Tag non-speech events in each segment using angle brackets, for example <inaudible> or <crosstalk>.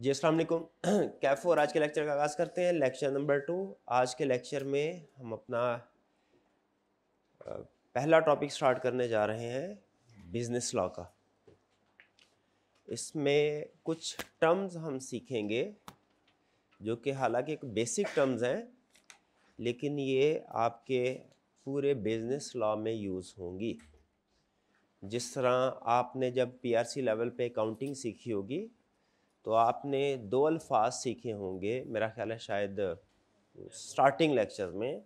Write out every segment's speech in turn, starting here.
जी असलकुम <clears throat> कैफ और आज के लेक्चर का आगाज़ करते हैं लेक्चर नंबर टू आज के लेक्चर में हम अपना पहला टॉपिक स्टार्ट करने जा रहे हैं बिज़नेस लॉ का इसमें कुछ टर्म्स हम सीखेंगे जो कि हालांकि एक बेसिक टर्म्स हैं लेकिन ये आपके पूरे बिज़नेस लॉ में यूज़ होंगी जिस तरह आपने जब पीआरसी लेवल पे अकाउंटिंग सीखी होगी तो आपने दो अल्फाज सीखे होंगे मेरा ख्याल है शायद स्टार्टिंग लेक्चर में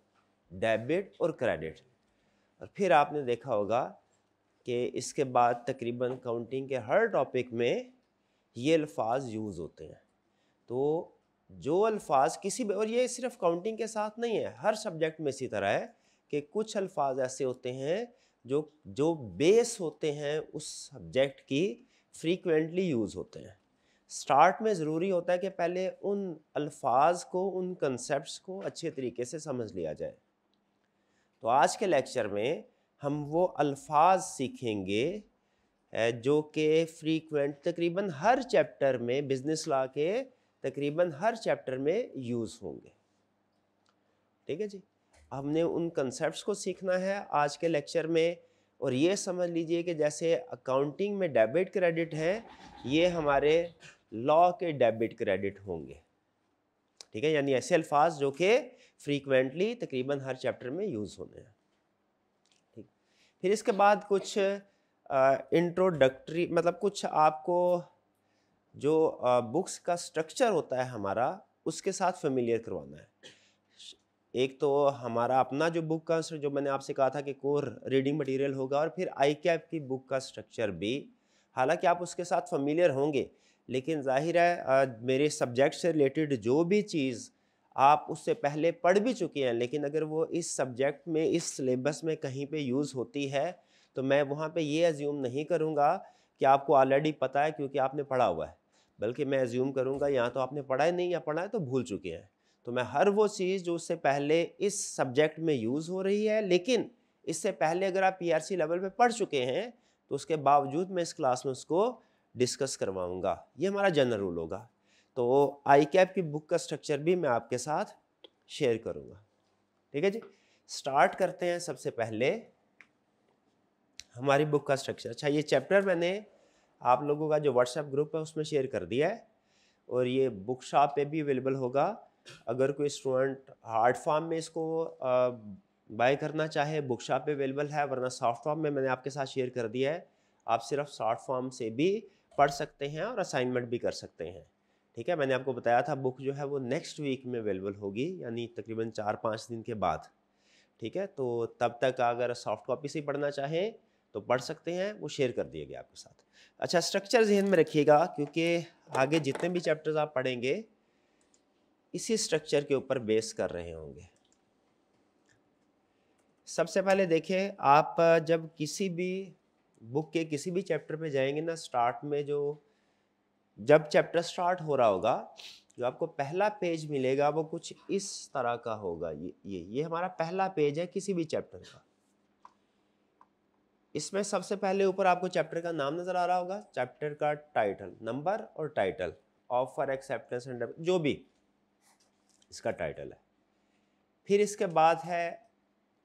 डेबिट और क्रेडिट और फिर आपने देखा होगा कि इसके बाद तकरीबन काउंटिंग के हर टॉपिक में ये अल्फाज यूज़ होते हैं तो जो अल्फाज किसी भी और ये सिर्फ काउंटिंग के साथ नहीं है हर सब्जेक्ट में इसी तरह है कि कुछ अल्फाज ऐसे होते हैं जो जो बेस होते हैं उस सब्जेक्ट की फ्रीक्वेंटली यूज़ होते हैं स्टार्ट में ज़रूरी होता है कि पहले उन अल्फाज को उन कंसेप्ट को अच्छे तरीके से समझ लिया जाए तो आज के लेक्चर में हम वो अल्फाज सीखेंगे जो कि फ्रीक्वेंट तकरीबन हर चैप्टर में बिज़नेस ला के तकरीबन हर चैप्टर में यूज़ होंगे ठीक है जी हमने उन कंसेप्ट को सीखना है आज के लेक्चर में और ये समझ लीजिए कि जैसे अकाउंटिंग में डेबिट क्रेडिट है ये हमारे लॉ के डेबिट क्रेडिट होंगे ठीक है यानी ऐसे अल्फाज जो कि फ्रीक्वेंटली तकरीबन हर चैप्टर में यूज़ होने हैं ठीक फिर इसके बाद कुछ इंट्रोडक्टरी मतलब कुछ आपको जो बुक्स का स्ट्रक्चर होता है हमारा उसके साथ फेमिलियर करवाना है एक तो हमारा अपना जो बुक का जो मैंने आपसे कहा था कि कोर रीडिंग मटेरियल होगा और फिर आई की बुक का स्ट्रक्चर भी हालांकि आप उसके साथ फेमिलियर होंगे लेकिन जाहिर है मेरे सब्जेक्ट से रिलेटेड जो भी चीज़ आप उससे पहले पढ़ भी चुके हैं लेकिन अगर वो इस सब्जेक्ट में इस सिलेबस में कहीं पे यूज़ होती है तो मैं वहाँ पे ये एज्यूम नहीं करूँगा कि आपको ऑलरेडी पता है क्योंकि आपने पढ़ा हुआ है बल्कि मैं एज्यूम करूँगा या तो आपने पढ़ा ही नहीं या पढ़ा है तो भूल चुके हैं तो मैं हर वो चीज़ जो उससे पहले इस सब्जेक्ट में यूज़ हो रही है लेकिन इससे पहले अगर आप पी लेवल पर पढ़ चुके हैं तो उसके बावजूद मैं इस क्लास में उसको डिस्कस करवाऊँगा ये हमारा जनरल रूल होगा तो आई कैप की बुक का स्ट्रक्चर भी मैं आपके साथ शेयर करूँगा ठीक है जी स्टार्ट करते हैं सबसे पहले हमारी बुक का स्ट्रक्चर अच्छा ये चैप्टर मैंने आप लोगों का जो व्हाट्सएप ग्रुप है उसमें शेयर कर दिया है और ये बुक शॉप पे भी अवेलेबल होगा अगर कोई स्टूडेंट हार्ड फॉर्म में इसको बाय करना चाहे बुक शॉप पर अवेलेबल है वरना सॉफ्ट फॉर्म में मैंने आपके साथ शेयर कर दिया है आप सिर्फ शॉर्ट फॉर्म से भी पढ़ सकते हैं और असाइनमेंट भी कर सकते हैं ठीक है मैंने आपको बताया था बुक जो है वो नेक्स्ट वीक में अवेलेबल होगी यानी तकरीबन चार पाँच दिन के बाद ठीक है तो तब तक अगर सॉफ्ट कॉपी से पढ़ना चाहें तो पढ़ सकते हैं वो शेयर कर दिए गए आपके साथ अच्छा स्ट्रक्चर जहन में रखिएगा क्योंकि आगे जितने भी चैप्टर्स आप पढ़ेंगे इसी स्ट्रक्चर के ऊपर बेस कर रहे होंगे सबसे पहले देखें आप जब किसी भी बुक के किसी भी चैप्टर पे जाएंगे ना स्टार्ट में जो जब चैप्टर स्टार्ट हो रहा होगा जो आपको पहला पेज मिलेगा वो कुछ इस तरह का होगा ये ये ये हमारा पहला पेज है किसी भी चैप्टर का इसमें सबसे पहले ऊपर आपको चैप्टर का नाम नज़र आ रहा होगा चैप्टर का टाइटल नंबर और टाइटल ऑफर एक्सेप्टेंस एंड जो भी इसका टाइटल है फिर इसके बाद है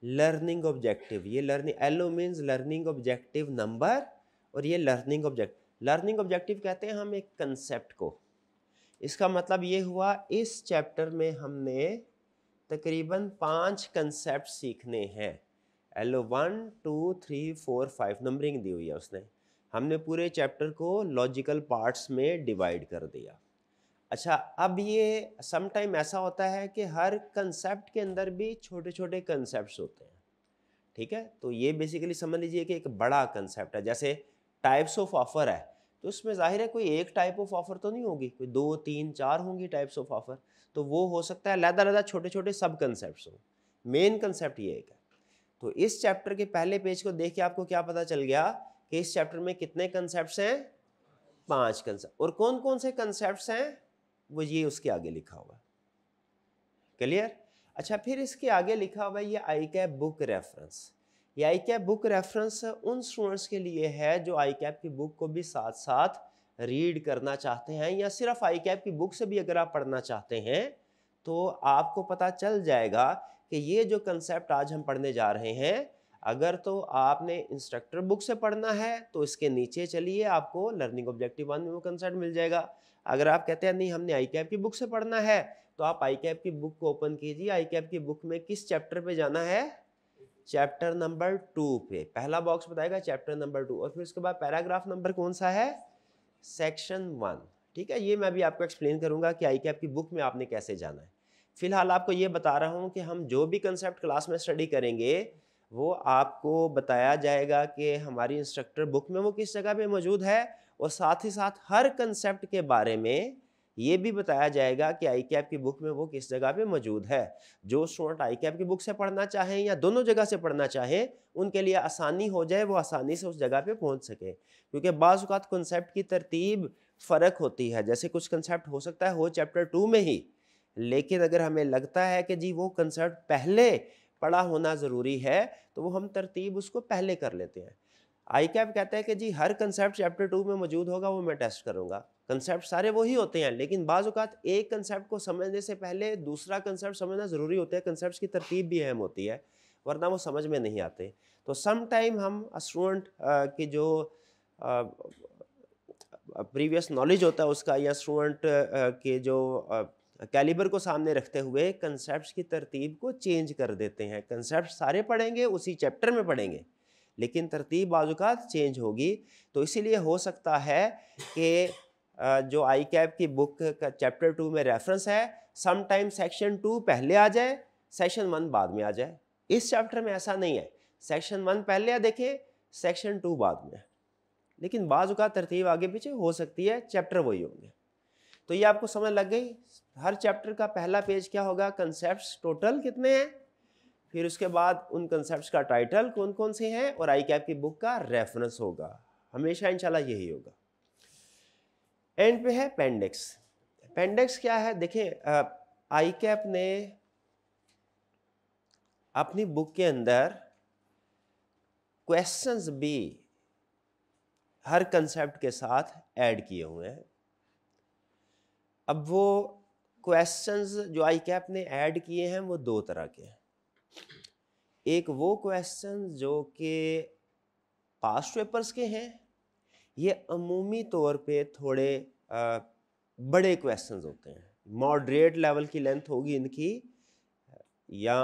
लर्निंग ऑब्जेक्टिव ये learning LO means learning objective number और ये लर्निंग ऑब्जेक्ट लर्निंग ऑब्जेक्टिव कहते हैं हम एक कंसेप्ट को इसका मतलब ये हुआ इस चैप्टर में हमने तकरीबन पांच कंसेप्ट सीखने हैं LO one two three four five numbering दी हुई है उसने हमने पूरे चैप्टर को लॉजिकल पार्ट्स में डिवाइड कर दिया अच्छा अब ये समटाइम ऐसा होता है कि हर कंसेप्ट के अंदर भी छोटे छोटे कंसेप्ट होते हैं ठीक है तो ये बेसिकली समझ लीजिए कि एक बड़ा कंसेप्ट है जैसे टाइप्स ऑफ ऑफर है तो उसमें ज़ाहिर है कोई एक टाइप ऑफ ऑफर तो नहीं होगी कोई दो तीन चार होंगी टाइप्स ऑफ ऑफर तो वो हो सकता है लहदा लहदा छोटे छोटे सब कंसेप्ट हों मेन कंसेप्ट ये एक है तो इस चैप्टर के पहले पेज को देख के आपको क्या पता चल गया कि इस चैप्टर में कितने कंसेप्ट हैं पाँच कंसेप्ट और कौन कौन से कंसेप्ट हैं वो ये उसके आगे लिखा हुआ है क्लियर अच्छा फिर इसके आगे लिखा हुआ है ये आई कैप बुक रेफरेंस ये आई कैप बुक रेफरेंस उन स्टूडेंट्स के लिए है जो आई कैप की बुक को भी साथ साथ रीड करना चाहते हैं या सिर्फ आई कैप की बुक से भी अगर आप पढ़ना चाहते हैं तो आपको पता चल जाएगा कि ये जो कंसेप्ट आज हम पढ़ने जा रहे हैं अगर तो आपने इंस्ट्रक्टर बुक से पढ़ना है तो इसके नीचे चलिए आपको लर्निंग ऑब्जेक्टिव वन में वो कंसेप्ट मिल जाएगा अगर आप कहते हैं नहीं हमने आई कैप की बुक से पढ़ना है तो आप आई कैप की बुक को ओपन कीजिए आई कैप की बुक में किस चैप्टर पे जाना है चैप्टर नंबर टू पे पहला बॉक्स बताएगा चैप्टर नंबर टू और फिर उसके बाद पैराग्राफ नंबर कौन सा है सेक्शन वन ठीक है ये मैं भी आपको एक्सप्लेन करूंगा कि आई कैप की बुक में आपने कैसे जाना है फिलहाल आपको ये बता रहा हूँ कि हम जो भी कंसेप्ट क्लास में स्टडी करेंगे वो आपको बताया जाएगा कि हमारी इंस्ट्रक्टर बुक में वो किस जगह पे मौजूद है और साथ ही साथ हर कंसेप्ट के बारे में ये भी बताया जाएगा कि आई कैप की बुक में वो किस जगह पे मौजूद है जो स्टूडेंट आई कैप की बुक से पढ़ना चाहें या दोनों जगह से पढ़ना चाहें उनके लिए आसानी हो जाए वो आसानी से उस जगह पे पहुंच सके क्योंकि बाज़ात कंसेप्ट की तरतीब फ़र्क होती है जैसे कुछ कंसेप्ट हो सकता है हो चैप्टर टू में ही लेकिन अगर हमें लगता है कि जी वो कंसेप्ट पहले पढ़ा होना ज़रूरी है तो वो हम तरतीब उसको पहले कर लेते हैं आई कैप कहता है कि जी हर कंसेप्ट चैप्टर टू में मौजूद होगा वो मैं टेस्ट करूँगा कंसेप्ट सारे वही होते हैं लेकिन बाज़ात एक कंसेप्ट को समझने से पहले दूसरा कंसेप्ट समझना ज़रूरी होता है कंसेप्ट की तरतीब भी अहम होती है वरना वो समझ में नहीं आते तो सम टाइम हम स्टूडेंट की जो प्रीवियस नॉलेज होता है उसका या स्टूडेंट के जो कैलिबर को सामने रखते हुए कंसेप्ट की तरतीब को चेंज कर देते हैं कंसेप्ट सारे पढ़ेंगे उसी चैप्टर में पढ़ेंगे लेकिन तरतीब बाजूकात चेंज होगी तो इसीलिए हो सकता है कि जो आई कैप की बुक का चैप्टर टू में रेफरेंस है समटाइम सेक्शन टू पहले आ जाए सेक्शन वन बाद में आ जाए इस चैप्टर में ऐसा नहीं है सेक्शन वन पहले आ देखें सेक्शन टू बाद में लेकिन बाजू का तरतीब आगे पीछे हो सकती है चैप्टर वही होंगे तो ये आपको समझ लग गई हर चैप्टर का पहला पेज क्या होगा कंसेप्ट टोटल कितने हैं फिर उसके बाद उन कंसेप्ट का टाइटल कौन कौन से हैं और आई कैप की बुक का रेफरेंस होगा हमेशा इंशाल्लाह यही होगा एंड पे है पेंडेक्स पेंडेक्स क्या है देखें आई कैप ने अपनी बुक के अंदर क्वेश्चंस भी हर कंसेप्ट के साथ ऐड किए हुए हैं अब वो क्वेश्चंस जो आई कैप ने ऐड किए हैं वो दो तरह के हैं एक वो क्वेश्चन जो कि पास्ट पेपर्स के हैं ये अमूमी तौर पे थोड़े आ, बड़े क्वेश्चन होते हैं मॉडरेट लेवल की लेंथ होगी इनकी या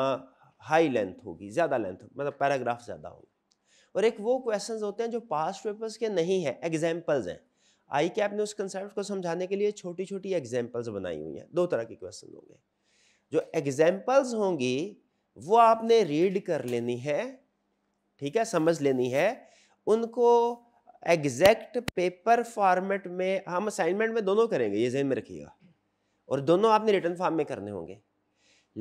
हाई लेंथ होगी ज़्यादा लेंथ मतलब पैराग्राफ ज़्यादा होंगे और एक वो क्वेश्चन होते हैं जो पास्ट पेपर्स के नहीं है एग्जाम्पल्स हैं आई कैप ने उस कंसेप्ट को समझाने के लिए छोटी छोटी एग्जाम्पल्स बनाई हुई हैं दो तरह के क्वेश्चन होंगे जो एग्जाम्पल्स होंगी वो आपने रीड कर लेनी है ठीक है समझ लेनी है उनको एग्जैक्ट पेपर फॉर्मेट में हम असाइनमेंट में दोनों करेंगे ये जहन में रखिएगा और दोनों आपने रिटर्न फॉर्म में करने होंगे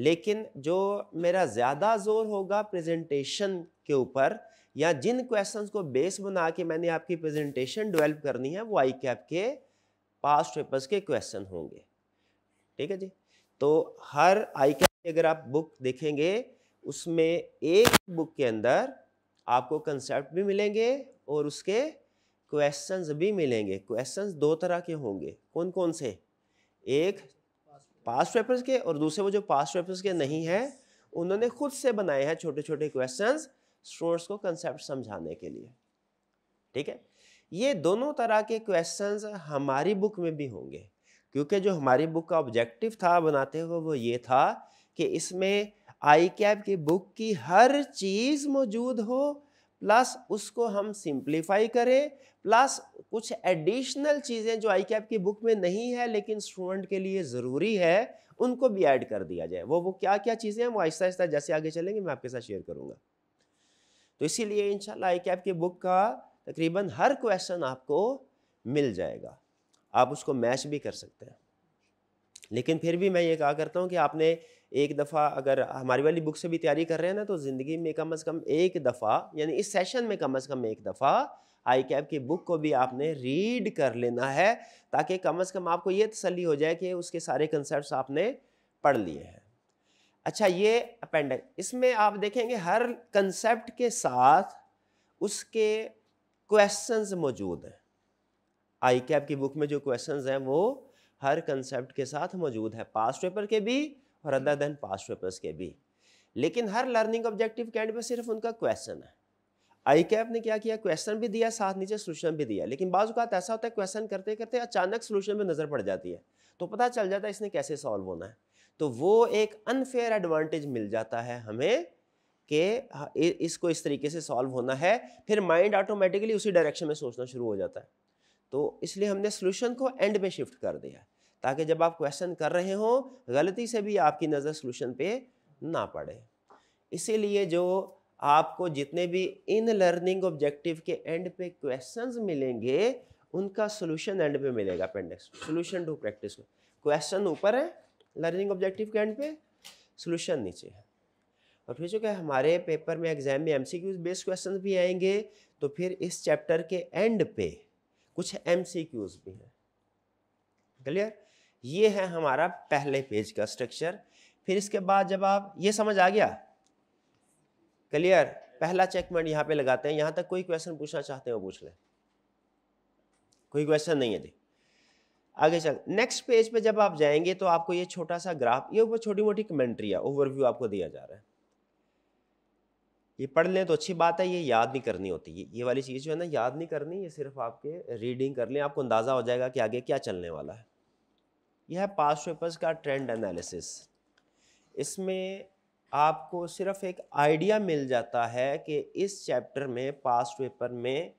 लेकिन जो मेरा ज़्यादा जोर होगा प्रेजेंटेशन के ऊपर या जिन क्वेश्चंस को बेस बना के मैंने आपकी प्रेजेंटेशन डेवलप करनी है वो आई कैप के पास्ट पेपर्स के क्वेश्चन होंगे ठीक है जी तो हर आई अगर आप बुक देखेंगे उसमें एक बुक के अंदर आपको कंसेप्ट भी मिलेंगे और उसके क्वेश्चंस भी मिलेंगे क्वेश्चंस दो तरह के होंगे कौन कौन से एक पास्ट पेपर्स के और दूसरे वो जो पास्ट पेपर्स के नहीं हैं उन्होंने खुद से बनाए हैं छोटे छोटे क्वेश्चंस स्टूडेंट्स को कंसेप्ट समझाने के लिए ठीक है ये दोनों तरह के क्वेश्चंस हमारी बुक में भी होंगे क्योंकि जो हमारी बुक का ऑब्जेक्टिव था बनाते हुए वो ये था कि इसमें आई कैब की बुक की हर चीज़ मौजूद हो प्लस उसको हम सिंप्लीफाई करें प्लस कुछ एडिशनल चीज़ें जो आई कैप की बुक में नहीं है लेकिन स्टूडेंट के लिए ज़रूरी है उनको भी ऐड कर दिया जाए वो वो क्या क्या चीज़ें हैं वो आहिस्ता आहिस्ता जैसे आगे चलेंगे मैं आपके साथ शेयर करूँगा तो इसीलिए इन आई कैप की बुक का तकरीबन हर क्वेश्चन आपको मिल जाएगा आप उसको मैच भी कर सकते हैं लेकिन फिर भी मैं ये कहा करता हूँ कि आपने एक दफ़ा अगर हमारी वाली बुक से भी तैयारी कर रहे हैं ना तो ज़िंदगी में कम अज़ कम एक दफ़ा यानी इस सेशन में कम अज़ कम एक दफ़ा आई कैब की बुक को भी आपने रीड कर लेना है ताकि कम अज़ कम आपको ये तसली हो जाए कि उसके सारे कंसेप्ट आपने पढ़ लिए हैं अच्छा ये अपेंडिक्स इसमें आप देखेंगे हर कंसेप्ट के साथ उसके क्वेश्चंस मौजूद हैं आई कैब की बुक में जो क्वेश्चंस हैं वो हर कंसेप्ट के साथ मौजूद है पास्ट पेपर के भी और अदर देन पास पेपर्स के भी लेकिन हर लर्निंग ऑब्जेक्टिव के एंड में सिर्फ उनका क्वेश्चन है आई कैप ने क्या किया क्वेश्चन भी दिया साथ नीचे सोल्यूशन भी दिया लेकिन बाज़ अवत ऐसा होता है क्वेश्चन करते करते अचानक सोल्यूशन में नज़र पड़ जाती है तो पता चल जाता है इसने कैसे सॉल्व होना है तो वो एक अनफेयर एडवांटेज मिल जाता है हमें कि इसको इस तरीके से सॉल्व होना है फिर माइंड ऑटोमेटिकली उसी डायरेक्शन में सोचना शुरू हो जाता है तो इसलिए हमने सोल्यूशन को एंड में शिफ्ट कर दिया है ताकि जब आप क्वेश्चन कर रहे हो गलती से भी आपकी नज़र सोल्यूशन पे ना पड़े इसीलिए जो आपको जितने भी इन लर्निंग ऑब्जेक्टिव के एंड पे क्वेश्चंस मिलेंगे उनका सोल्यूशन एंड पे मिलेगा appendix solution to practice question ऊपर है लर्निंग ऑब्जेक्टिव के एंड पे सोल्यूशन नीचे है और फिर चूँकि हमारे पेपर में एग्जाम में M C Qs based question भी आएंगे तो फिर इस चैप्टर के एंड पे कुछ एम सी क्यूज भी हैं क्लियर ये है हमारा पहले पेज का स्ट्रक्चर फिर इसके बाद जब आप ये समझ आ गया क्लियर पहला चेकमेंट यहाँ पे लगाते हैं यहाँ तक कोई क्वेश्चन पूछना चाहते हैं पूछ लें कोई क्वेश्चन नहीं है जी आगे चल नेक्स्ट पेज पे जब आप जाएंगे तो आपको ये छोटा सा ग्राफ ये ऊपर छोटी मोटी कमेंट्री है ओवरव्यू आपको दिया जा रहा है ये पढ़ लें तो अच्छी बात है ये याद नहीं करनी होती है ये वाली चीज़ जो है ना याद नहीं करनी ये सिर्फ आपके रीडिंग कर लें आपको अंदाज़ा हो जाएगा कि आगे क्या चलने वाला है यह पास पेपर्स का ट्रेंड एनालिसिस इसमें आपको सिर्फ एक आइडिया मिल जाता है कि इस चैप्टर में पास पेपर में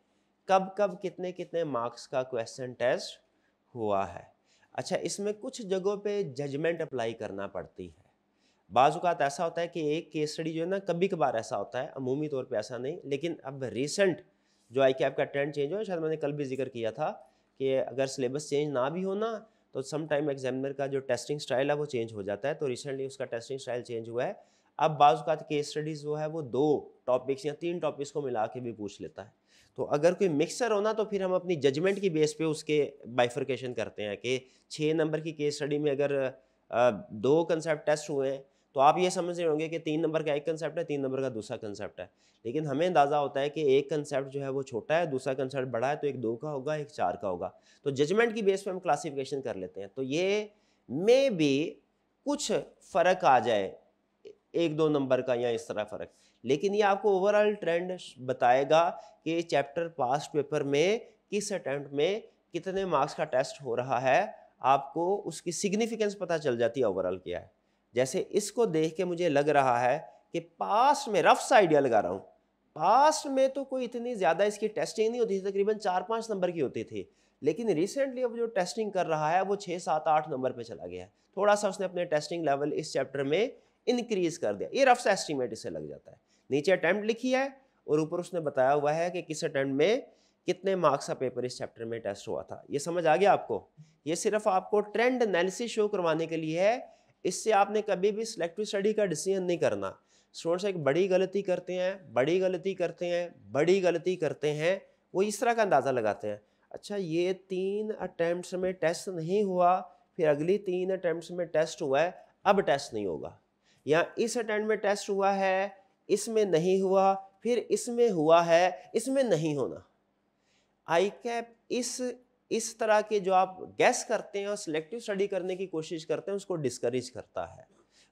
कब कब कितने कितने मार्क्स का क्वेश्चन टेस्ट हुआ है अच्छा इसमें कुछ जगहों पे जजमेंट अप्लाई करना पड़ती है बाजूकात तो ऐसा होता है कि एक केस स्टडी जो है ना कभी कभार ऐसा होता है अमूमी तौर पे ऐसा नहीं लेकिन अब रिसेंट जो आई कैप का ट्रेंड चेंज हो शायद मैंने कल भी जिक्र किया था कि अगर सिलेबस चेंज ना भी होना तो सम टाइम एग्जामिनर का जो टेस्टिंग स्टाइल है वो चेंज हो जाता है तो रिसेंटली उसका टेस्टिंग स्टाइल चेंज हुआ है अब बाज़ का केस स्टडीज़ जो है वो दो टॉपिक्स या तीन टॉपिक्स को मिला के भी पूछ लेता है तो अगर कोई मिक्सर हो ना तो फिर हम अपनी जजमेंट की बेस पे उसके बाइफर्केशन करते हैं कि छः नंबर की केस स्टडी में अगर दो कंसेप्ट टेस्ट हुए हैं तो आप ये समझ रहे होंगे कि तीन नंबर का एक कंसेप्ट है तीन नंबर का दूसरा कंसेप्ट है लेकिन हमें अंदाज़ा होता है कि एक कंसेप्ट जो है वो छोटा है दूसरा कंसेप्ट बड़ा है तो एक दो का होगा एक चार का होगा तो जजमेंट की बेस पर हम क्लासीफिकेशन कर लेते हैं तो ये मे भी कुछ फ़र्क आ जाए एक दो नंबर का या इस तरह फ़र्क लेकिन ये आपको ओवरऑल ट्रेंड बताएगा कि चैप्टर पास्ट पेपर में किस अटैम्प्ट में कितने मार्क्स का टेस्ट हो रहा है आपको उसकी सिग्निफिकेंस पता चल जाती है ओवरऑल क्या है जैसे इसको देख के मुझे लग रहा है कि पास्ट में रफ सा आइडिया लगा रहा हूँ पास्ट में तो कोई इतनी ज़्यादा इसकी टेस्टिंग नहीं होती थी तकरीबन चार पाँच नंबर की होती थी लेकिन रिसेंटली अब जो टेस्टिंग कर रहा है वो छः सात आठ नंबर पे चला गया है थोड़ा सा उसने अपने टेस्टिंग लेवल इस चैप्टर में इंक्रीज कर दिया ये रफ सा एस्टिमेट इसे लग जाता है नीचे अटैम्प्ट लिखी है और ऊपर उसने बताया हुआ है कि किस अटैम्प्ट में कितने मार्क्स का पेपर इस चैप्टर में टेस्ट हुआ था ये समझ आ गया आपको ये सिर्फ आपको ट्रेंड एनालिसिस शो करवाने के लिए है इससे आपने कभी भी सिलेक्टिव स्टडी का डिसीजन नहीं करना स्टूडेंट्स एक बड़ी गलती करते हैं बड़ी गलती करते हैं बड़ी गलती करते हैं वो इस तरह का अंदाज़ा लगाते हैं अच्छा ये तीन अटैम्प्ट में टेस्ट नहीं हुआ फिर अगली तीन अटैम्प्ट में टेस्ट हुआ है अब टेस्ट नहीं होगा या इस अटैम्प्ट में टेस्ट हुआ है इसमें नहीं हुआ फिर इसमें हुआ है इसमें नहीं होना आई कैप इस इस तरह के जो आप गैस करते हैं और सिलेक्टिव स्टडी करने की कोशिश करते हैं उसको डिस्करेज करता है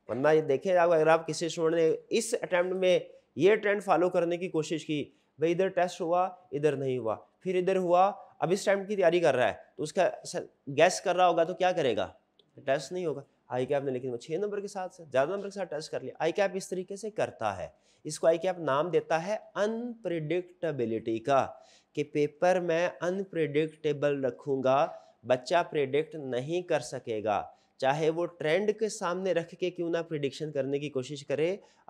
वरना ये देखे जाओ अगर आप किसी स्टूडेंट ने इस अटैम्प्ट में ये ट्रेंड फॉलो करने की कोशिश की भाई इधर टेस्ट हुआ इधर नहीं हुआ फिर इधर हुआ अब इस टाइम की तैयारी कर रहा है तो उसका गैस कर रहा होगा तो क्या करेगा टेस्ट नहीं होगा आई कैप ने लेकिन छः नंबर के साथ ज़्यादा नंबर के साथ टेस्ट कर लिया आई कैप इस तरीके से करता है इसको आई कैप नाम देता है अनप्रिडिक्टबिलिटी का कि पेपर मैं अनप्रिडिक्टेबल रखूँगा बच्चा प्रिडिक्ट नहीं कर सकेगा चाहे वो ट्रेंड के सामने रख के क्यों ना प्रिडिक्शन करने की कोशिश करे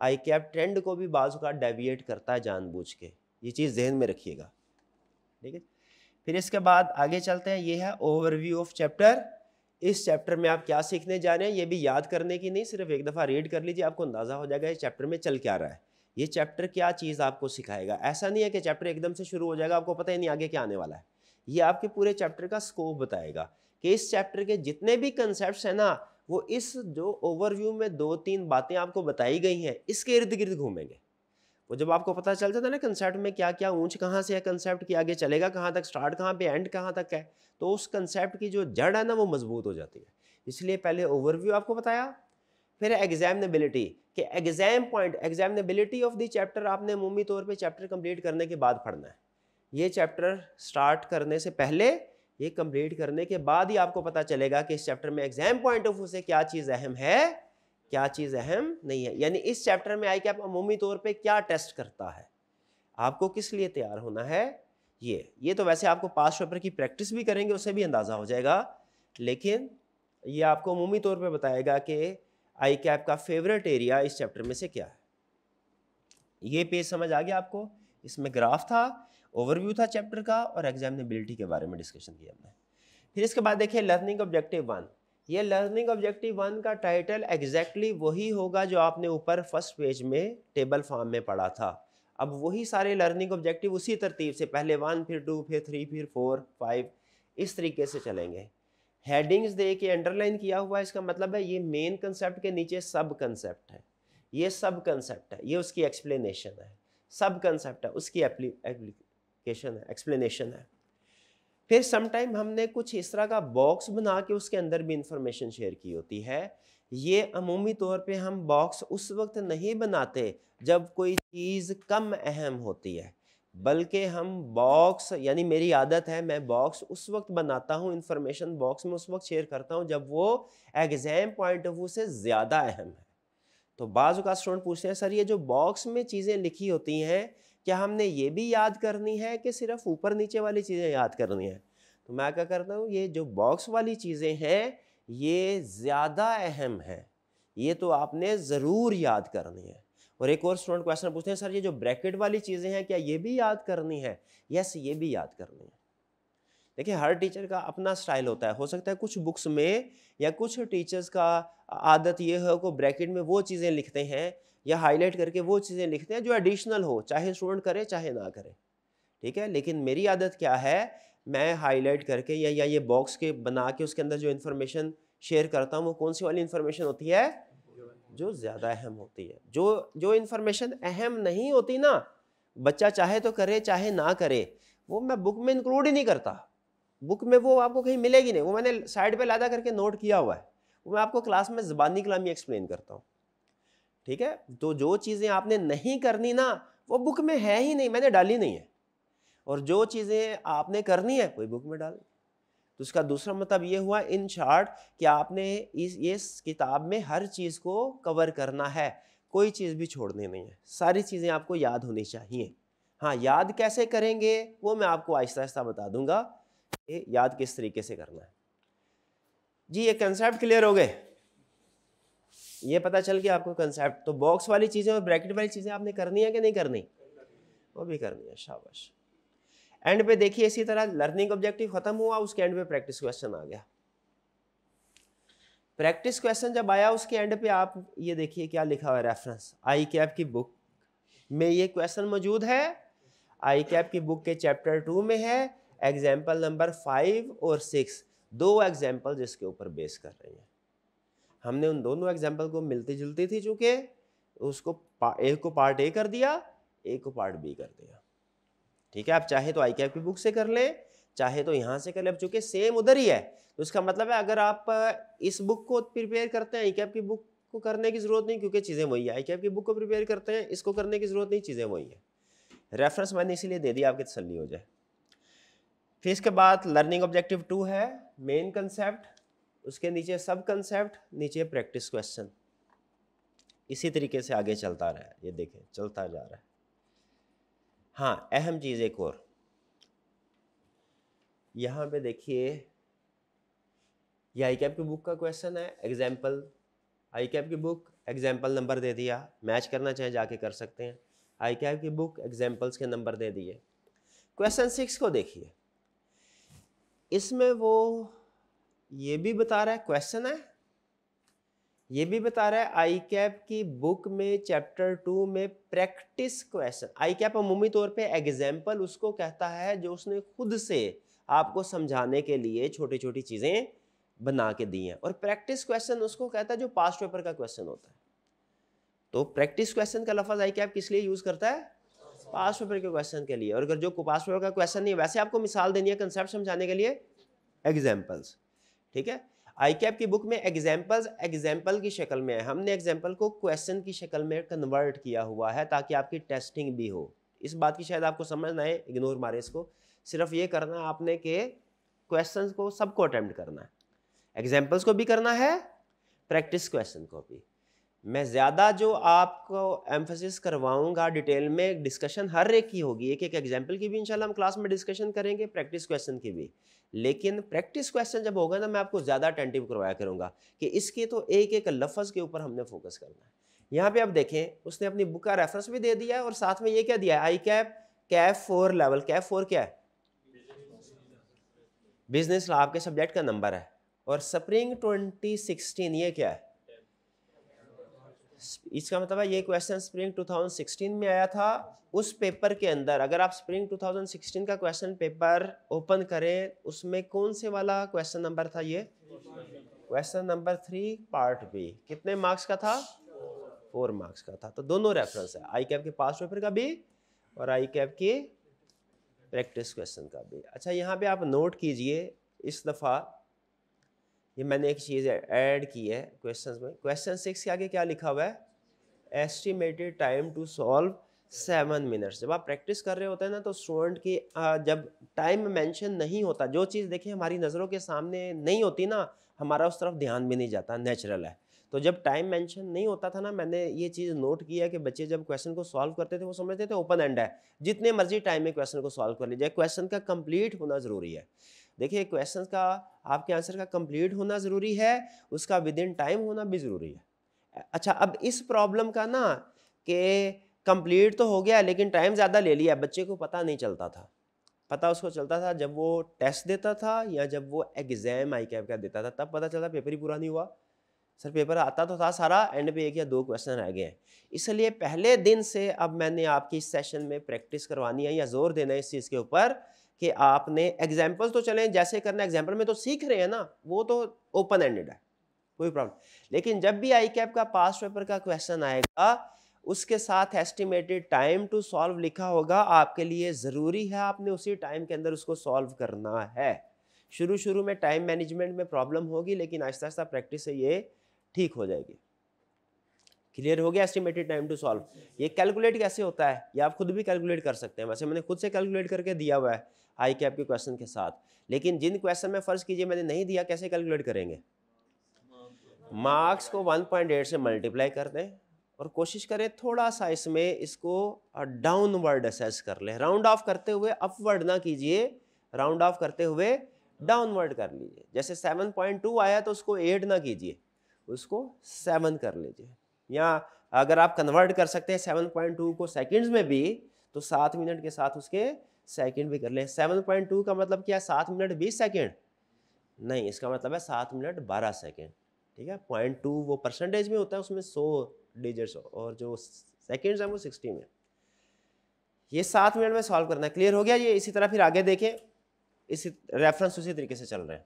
आई कैप ट्रेंड को भी बाजू का डेविएट करता है जानबूझ के ये चीज़ जहन में रखिएगा ठीक है फिर इसके बाद आगे चलते हैं ये है ओवरव्यू ऑफ चैप्टर इस चैप्टर में आप क्या सीखने जा रहे हैं ये भी याद करने की नहीं सिर्फ एक दफ़ा रीड कर लीजिए आपको अंदाज़ा हो जाएगा इस चैप्टर में चल क्या रहा है ये चैप्टर क्या चीज़ आपको सिखाएगा ऐसा नहीं है कि चैप्टर एकदम से शुरू हो जाएगा आपको पता ही नहीं आगे क्या आने वाला है ये आपके पूरे चैप्टर का स्कोप बताएगा कि इस चैप्टर के जितने भी कंसेप्ट हैं ना वो इस जो ओवरव्यू में दो तीन बातें आपको बताई गई हैं इसके इर्द गिर्द घूमेंगे वो जब आपको पता चल जाता है ना कंसेप्ट में क्या क्या ऊंच कहाँ से है कंसेप्ट की आगे चलेगा कहाँ तक स्टार्ट कहाँ पे एंड कहाँ तक है तो उस कंसेप्ट की जो जड़ है ना वो मजबूत हो जाती है इसलिए पहले ओवरव्यू आपको बताया फिर एग्जामिनेबिलिटी कि exam point examinability of the chapter आपने अमूमी तौर पे चैप्टर कंप्लीट करने के बाद पढ़ना है ये चैप्टर स्टार्ट करने से पहले ये कंप्लीट करने के बाद ही आपको पता चलेगा कि इस चैप्टर में एग्जाम पॉइंट ऑफ व्यू से क्या चीज़ अहम है क्या चीज़ अहम नहीं है यानी इस चैप्टर में आई कि आप अमूमी तौर पर क्या टेस्ट करता है आपको किस लिए तैयार होना है ये ये तो वैसे आपको पास पेपर की प्रैक्टिस भी करेंगे उससे भी अंदाज़ा हो जाएगा लेकिन ये आपको अमूमी तौर पर बताएगा कि आई कैप का फेवरेट एरिया इस चैप्टर में से क्या है ये पेज समझ आ गया आपको इसमें ग्राफ था ओवरव्यू था चैप्टर का और एग्जामिनेबिलिटी के बारे में डिस्कशन किया हमने फिर इसके बाद देखिए लर्निंग ऑब्जेक्टिव वन ये लर्निंग ऑब्जेक्टिव वन का टाइटल एग्जैक्टली वही होगा जो आपने ऊपर फर्स्ट पेज में टेबल फॉर्म में पढ़ा था अब वही सारे लर्निंग ऑब्जेक्टिव उसी तरतीब से पहले वन फिर टू फिर थ्री फिर फोर फाइव इस तरीके से चलेंगे हेडिंग्स दे के अंडरलाइन किया हुआ है इसका मतलब है ये मेन कंसेप्ट के नीचे सब कंसेप्ट है ये सब कंसेप्ट है ये उसकी एक्सप्लेनेशन है सब कंसेप्ट है उसकी एप्लीकेशन है एक्सप्लेनेशन है फिर समटाइम हमने कुछ इस तरह का बॉक्स बना के उसके अंदर भी इंफॉर्मेशन शेयर की होती है ये अमूमी तौर पे हम बॉक्स उस वक्त नहीं बनाते जब कोई चीज़ कम अहम होती है बल्कि हम बॉक्स यानी मेरी आदत है मैं बॉक्स उस वक्त बनाता हूँ इन्फॉर्मेशन बॉक्स में उस वक्त शेयर करता हूँ जब वो एग्ज़ाम पॉइंट ऑफ व्यू से ज़्यादा अहम है तो बाज़ का स्टूडेंट पूछते हैं सर ये जो बॉक्स में चीज़ें लिखी होती हैं क्या हमने ये भी याद करनी है कि सिर्फ ऊपर नीचे वाली चीज़ें याद करनी है तो मैं क्या करता हूँ ये जो बॉक्स वाली चीज़ें हैं ये ज़्यादा अहम है ये तो आपने ज़रूर याद करनी है और एक और स्टूडेंट क्वेश्चन पूछते हैं सर ये जो ब्रैकेट वाली चीज़ें हैं क्या ये भी याद करनी है यस ये भी याद करनी है देखिए हर टीचर का अपना स्टाइल होता है हो सकता है कुछ बुक्स में या कुछ टीचर्स का आदत ये हो को ब्रैकेट में वो चीज़ें लिखते हैं या हाईलाइट करके वो चीज़ें लिखते हैं जो एडिशनल हो चाहे स्टूडेंट करे चाहे ना करे ठीक है लेकिन मेरी आदत क्या है मैं हाईलाइट करके या या ये बॉक्स के बना के उसके अंदर जो इन्फॉर्मेशन शेयर करता हूँ वो कौन सी वाली इन्फॉर्मेशन होती है जो ज़्यादा अहम होती है जो जो इन्फॉर्मेशन अहम नहीं होती ना बच्चा चाहे तो करे चाहे ना करे वो मैं बुक में इंक्लूड ही नहीं करता बुक में वो आपको कहीं मिलेगी नहीं वो मैंने साइड पे लादा करके नोट किया हुआ है वो मैं आपको क्लास में ज़बानी कलामी एक्सप्लेन करता हूँ ठीक है तो जो चीज़ें आपने नहीं करनी ना वो बुक में है ही नहीं मैंने डाली नहीं है और जो चीज़ें आपने करनी है कोई बुक में डाल तो इसका दूसरा मतलब ये हुआ इन शार्ट कि आपने इस इस किताब में हर चीज़ को कवर करना है कोई चीज़ भी छोड़ने नहीं है सारी चीज़ें आपको याद होनी चाहिए हाँ याद कैसे करेंगे वो मैं आपको आहिस्ता आहिस्ता बता दूंगा कि याद किस तरीके से करना है जी ये कंसेप्ट क्लियर हो गए ये पता चल गया आपको कंसेप्ट तो बॉक्स वाली चीज़ें और ब्रैकेट वाली चीज़ें आपने करनी है कि नहीं करनी वो भी करनी है शाबाश एंड पे देखिए इसी तरह लर्निंग ऑब्जेक्टिव खत्म हुआ उसके एंड पे प्रैक्टिस क्वेश्चन आ गया प्रैक्टिस क्वेश्चन जब आया उसके एंड पे आप ये देखिए क्या लिखा हुआ रेफरेंस आई कैप की बुक में ये क्वेश्चन मौजूद है आई कैप की बुक के चैप्टर टू में है एग्जाम्पल नंबर फाइव और सिक्स दो एग्जाम्पल जिसके ऊपर बेस कर रहे हैं हमने उन दोनों एग्जाम्पल को मिलती जुलती थी चूँकि उसको एक को पार्ट ए कर दिया एक को पार्ट बी कर दिया ठीक है आप चाहे तो आई की बुक से कर लें चाहे तो यहाँ से कर लें अब चूँकि सेम उधर ही है तो इसका मतलब है अगर आप इस बुक को प्रिपेयर करते हैं आई की बुक को करने की ज़रूरत नहीं क्योंकि चीज़ें वही है आई की बुक को प्रिपेयर करते हैं इसको करने की ज़रूरत नहीं चीज़ें वही हैं रेफरेंस मैंने इसीलिए दे दिया आपकी तो तसली हो जाए फिर इसके बाद लर्निंग ऑब्जेक्टिव टू है मेन कंसेप्ट उसके नीचे सब कंसेप्ट नीचे प्रैक्टिस क्वेश्चन इसी तरीके से आगे चलता रहा है ये देखें चलता जा रहा है हाँ अहम चीज़ एक और यहाँ पे देखिए ये आई कैप की बुक का क्वेश्चन है एग्जाम्पल आई कैप की बुक एग्जाम्पल नंबर दे दिया मैच करना चाहे जाके कर सकते हैं आई कैप की बुक एग्जाम्पल्स के नंबर दे दिए क्वेश्चन सिक्स को देखिए इसमें वो ये भी बता रहा है क्वेश्चन है ये भी बता रहा है आई कैप की बुक में चैप्टर टू में प्रैक्टिस क्वेश्चन आई कैप अमूमी तौर पे एग्जाम्पल उसको कहता है जो उसने खुद से आपको समझाने के लिए छोटी छोटी चीज़ें बना के दी हैं और प्रैक्टिस क्वेश्चन उसको कहता है जो पास्ट पेपर का क्वेश्चन होता है तो प्रैक्टिस क्वेश्चन का लफज आई कैप किस लिए यूज़ करता है पास्ट पेपर के क्वेश्चन के लिए और अगर जो पास्ट पेपर का क्वेश्चन नहीं है वैसे आपको मिसाल देनी है कंसेप्ट समझाने के लिए एग्जाम्पल्स ठीक है आई कैप की बुक में एग्जाम्पल्स एग्जाम्पल की शक्ल में है हमने एग्जाम्पल को क्वेश्चन की शक्ल में कन्वर्ट किया हुआ है ताकि आपकी टेस्टिंग भी हो इस बात की शायद आपको समझ ना आए इग्नोर मारे इसको सिर्फ ये करना आपने के क्वेश्चन को सबको अटैम्प्ट करना है एग्जाम्पल्स को भी करना है प्रैक्टिस क्वेश्चन को भी मैं ज़्यादा जो आपको एम्फोसिस करवाऊंगा डिटेल में डिस्कशन हर एक की होगी एक एक एग्जाम्पल की भी इंशाल्लाह हम क्लास में डिस्कशन करेंगे प्रैक्टिस क्वेश्चन की भी लेकिन प्रैक्टिस क्वेश्चन जब होगा ना मैं आपको ज़्यादा अटेंटिव करवाया करूँगा कि इसके तो एक एक लफज के ऊपर हमने फोकस करना है यहाँ पे आप देखें उसने अपनी बुक का रेफरेंस भी दे दिया है और साथ में ये क्या दिया है ICAP CAF four level CAF four क्या है बिजनेस लॉ आपके सब्जेक्ट का नंबर है और स्प्रिंग सिक्सटीन ये क्या है इसका मतलब है ये क्वेश्चन स्प्रिंग 2016 में आया था उस पेपर के अंदर अगर आप स्प्रिंग 2016 का क्वेश्चन पेपर ओपन करें उसमें कौन से वाला क्वेश्चन नंबर था ये question number three part B कितने मार्क्स का था फोर मार्क्स का था तो दोनों रेफरेंस है आई कैब के पास पेपर का भी और आई कैब के प्रैक्टिस क्वेश्चन का भी अच्छा यहाँ पे आप नोट कीजिए इस दफ़ा ये मैंने एक चीज़ ऐड की है क्वेश्चन में क्वेश्चन सिक्स के आगे क्या लिखा हुआ है estimated time to solve seven minutes जब आप प्रैक्टिस कर रहे होते हैं ना तो स्टूडेंट की जब टाइम मेंशन नहीं होता जो चीज़ देखिए हमारी नज़रों के सामने नहीं होती ना हमारा उस तरफ ध्यान भी नहीं जाता नेचुरल है तो जब टाइम मेंशन नहीं होता था ना मैंने ये चीज़ नोट किया कि बच्चे जब क्वेश्चन को सॉल्व करते थे वो समझते थे ओपन एंड है जितने मर्जी टाइम में क्वेश्चन को सॉल्व कर लीजिए क्वेश्चन का कंप्लीट होना ज़रूरी है देखिए क्वेश्चन का आपके आंसर का कंप्लीट होना ज़रूरी है उसका विद इन टाइम होना भी ज़रूरी है अच्छा अब इस प्रॉब्लम का ना कि कंप्लीट तो हो गया लेकिन टाइम ज़्यादा ले लिया बच्चे को पता नहीं चलता था पता उसको चलता था जब वो टेस्ट देता था या जब वो एग्ज़ाम आई कैप का देता था तब पता चलता पेपर ही पूरा नहीं हुआ सर पेपर आता तो था सारा एंड पे एक या दो क्वेश्चन रह गए हैं इसलिए पहले दिन से अब मैंने आपकी इस सेशन में प्रैक्टिस करवानी है या जोर देना है इस चीज़ के ऊपर कि आपने एग्जाम्पल्स तो चले जैसे करना एग्जाम्पल में तो सीख रहे हैं ना वो तो ओपन एंडेड है कोई प्रॉब्लम लेकिन जब भी आई कैप का पास पेपर का क्वेश्चन आएगा उसके साथ एस्टिमेटेड टाइम टू सॉल्व लिखा होगा आपके लिए ज़रूरी है आपने उसी टाइम के अंदर उसको सॉल्व करना है शुरू शुरू में टाइम मैनेजमेंट में प्रॉब्लम होगी लेकिन आहिस्ता आहिस्ता प्रैक्टिस से ये ठीक हो जाएगी क्लियर हो गया एस्टिमेटेड टाइम टू सॉल्व ये कैलकुलेट कैसे होता है ये आप खुद भी कैलकुलेट कर सकते हैं वैसे मैंने खुद से कैलकुलेट करके दिया हुआ है आई कैप के क्वेश्चन के साथ लेकिन जिन क्वेश्चन में फ़र्ज़ कीजिए मैंने नहीं दिया कैसे कैलकुलेट करेंगे मार्क्स को 1.8 से मल्टीप्लाई कर दें और कोशिश करें थोड़ा सा इसमें इसको डाउनवर्ड असेस कर लें राउंड ऑफ करते हुए अपवर्ड ना कीजिए राउंड ऑफ करते हुए डाउनवर्ड कर लीजिए जैसे 7.2 आया तो उसको 8 ना कीजिए उसको 7 कर लीजिए या अगर आप कन्वर्ट कर सकते हैं 7.2 को सेकंड्स में भी तो सात मिनट के साथ उसके सेकेंड भी कर लें सेवन पॉइंट टू का मतलब क्या है सात मिनट बीस सेकेंड नहीं इसका मतलब है सात मिनट बारह सेकेंड ठीक है पॉइंट टू वो परसेंटेज में होता है उसमें सौ डिजिट्स और जो सेकेंड्स हैं वो सिक्सटी में ये सात मिनट में सॉल्व करना है क्लियर हो गया ये इसी तरह फिर आगे देखें इसी रेफरेंस उसी तरीके से चल रहे हैं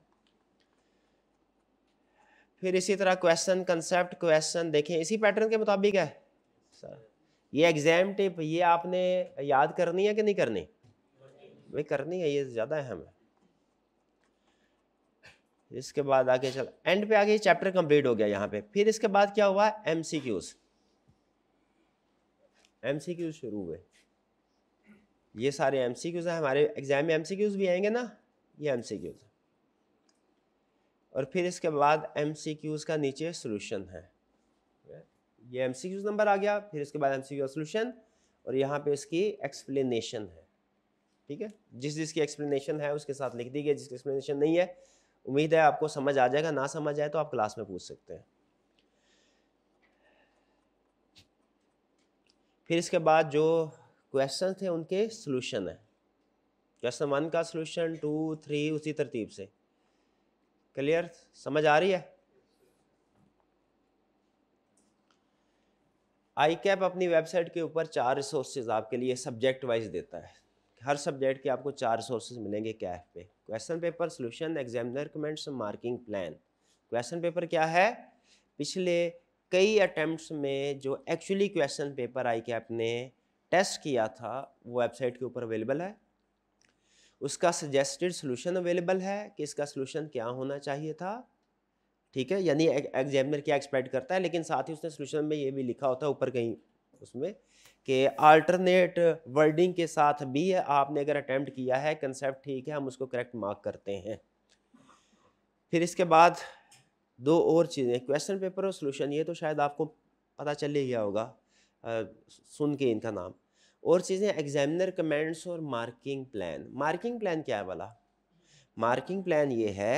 फिर इसी तरह क्वेश्चन कंसेप्ट क्वेश्चन देखें इसी पैटर्न के मुताबिक है सर ये एग्जाम टिप ये आपने याद करनी है कि नहीं करनी भाई करनी है ये ज़्यादा अहम है इसके बाद आगे चल एंड पे आगे चैप्टर कंप्लीट हो गया यहाँ पे फिर इसके बाद क्या हुआ M C Qs M C Qs शुरू हुए ये सारे एम सी क्यूज हैं हमारे एग्जाम में एम सी क्यूज भी आएंगे ना ये एम सी क्यूज और फिर इसके बाद एम सी क्यूज का नीचे सोल्यूशन है ये एम सी क्यूज नंबर आ गया फिर इसके बाद एम सी क्यू सोल्यूशन और यहाँ पे इसकी एक्सप्लेनेशन है ठीक है जिस जिसकी एक्सप्लेनेशन है उसके साथ लिख दी गई जिसकी एक्सप्लेनेशन नहीं है उम्मीद है आपको समझ आ जाएगा ना समझ आए तो आप क्लास में पूछ सकते हैं फिर इसके बाद जो क्वेश्चन थे उनके सोल्यूशन है क्वेश्चन वन का सोल्यूशन टू थ्री उसी तरतीब से क्लियर समझ आ रही है आई कैप अपनी वेबसाइट के ऊपर चार रिसोर्सेज आपके लिए सब्जेक्ट वाइज देता है हर सब्जेक्ट के आपको चार सोर्सेज मिलेंगे कैफ पे question paper solution examiner comments marking plan question paper क्या है पिछले कई अटैम्प्ट में जो actually question paper ICAP ने टेस्ट किया था वो वेबसाइट के ऊपर अवेलेबल है उसका सजेस्टेड सोल्यूशन अवेलेबल है कि इसका सोल्यूशन क्या होना चाहिए था ठीक है यानी एग्जामिनर e-, क्या एक्सपेक्ट करता है लेकिन साथ ही उसने सोल्यूशन में ये भी लिखा होता है ऊपर कहीं उसमें कि अल्टरनेट वर्डिंग के साथ भी है आपने अगर अटैम्प्ट किया है कंसेप्ट ठीक है हम उसको करेक्ट मार्क करते हैं फिर इसके बाद दो और चीज़ें क्वेश्चन पेपर और सोल्यूशन ये तो शायद आपको पता चल ही गया होगा आ, सुन के इनका नाम और चीज़ें एग्जामिनर कमेंट्स और मार्किंग प्लान मार्किंग प्लान क्या है वाला मार्किंग प्लान ये है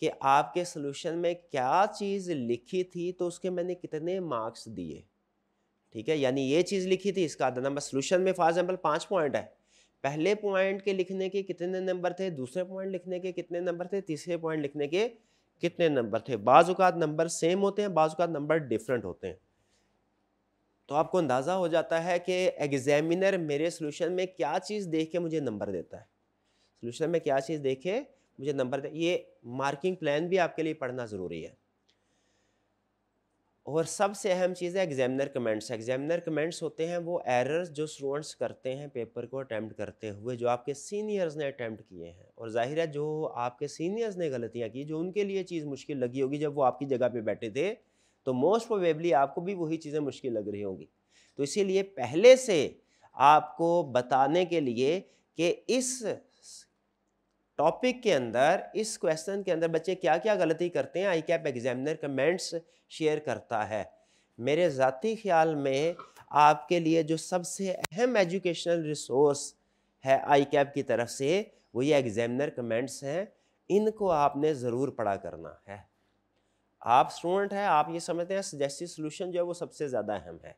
कि आपके सोल्यूशन में क्या चीज़ लिखी थी तो उसके मैंने कितने मार्क्स दिए ठीक है यानी ये चीज़ लिखी थी इसका आधा नंबर सोल्यूशन में फॉर एग्जाम्पल पाँच पॉइंट है पहले पॉइंट के लिखने के कितने नंबर थे दूसरे पॉइंट लिखने के कितने नंबर थे तीसरे पॉइंट लिखने के कितने नंबर थे बाज़ात नंबर सेम होते हैं बाज़ात नंबर डिफरेंट होते हैं तो आपको अंदाज़ा हो जाता है कि एग्जामिनर मेरे सोल्यूशन में क्या चीज़ देख के मुझे नंबर देता है सोल्यूशन में क्या चीज़ देखे मुझे नंबर दे ये मार्किंग प्लान भी आपके लिए पढ़ना ज़रूरी है और सबसे अहम चीज़ है एग्जामिनर कमेंट्स एग्जामिनर कमेंट्स होते हैं वो एरर्स जो स्टूडेंट्स करते हैं पेपर को अटैम्प्ट करते हुए जो आपके सीनियर्स ने अटैम्प्ट किए हैं और जाहिर है जो आपके सीनियर्स ने गलतियाँ की जो उनके लिए चीज़ मुश्किल लगी होगी जब वो आपकी जगह पर बैठे थे तो मोस्ट प्रोबेबली आपको भी वही चीज़ें मुश्किल लग रही होंगी तो इसीलिए पहले से आपको बताने के लिए कि इस टॉपिक के अंदर इस क्वेश्चन के अंदर बच्चे क्या क्या गलती करते हैं ICAP examiner comments share करता है मेरे ज़ाती ख्याल में आपके लिए जो सबसे अहम एजुकेशनल रिसोर्स है आई कैप की तरफ से वो ये एग्जामिनर कमेंट्स हैं इनको आपने ज़रूर पढ़ा करना है आप स्टूडेंट हैं आप ये समझते हैं सजेस्टिव सोल्यूशन जो है वो सबसे ज़्यादा अहम है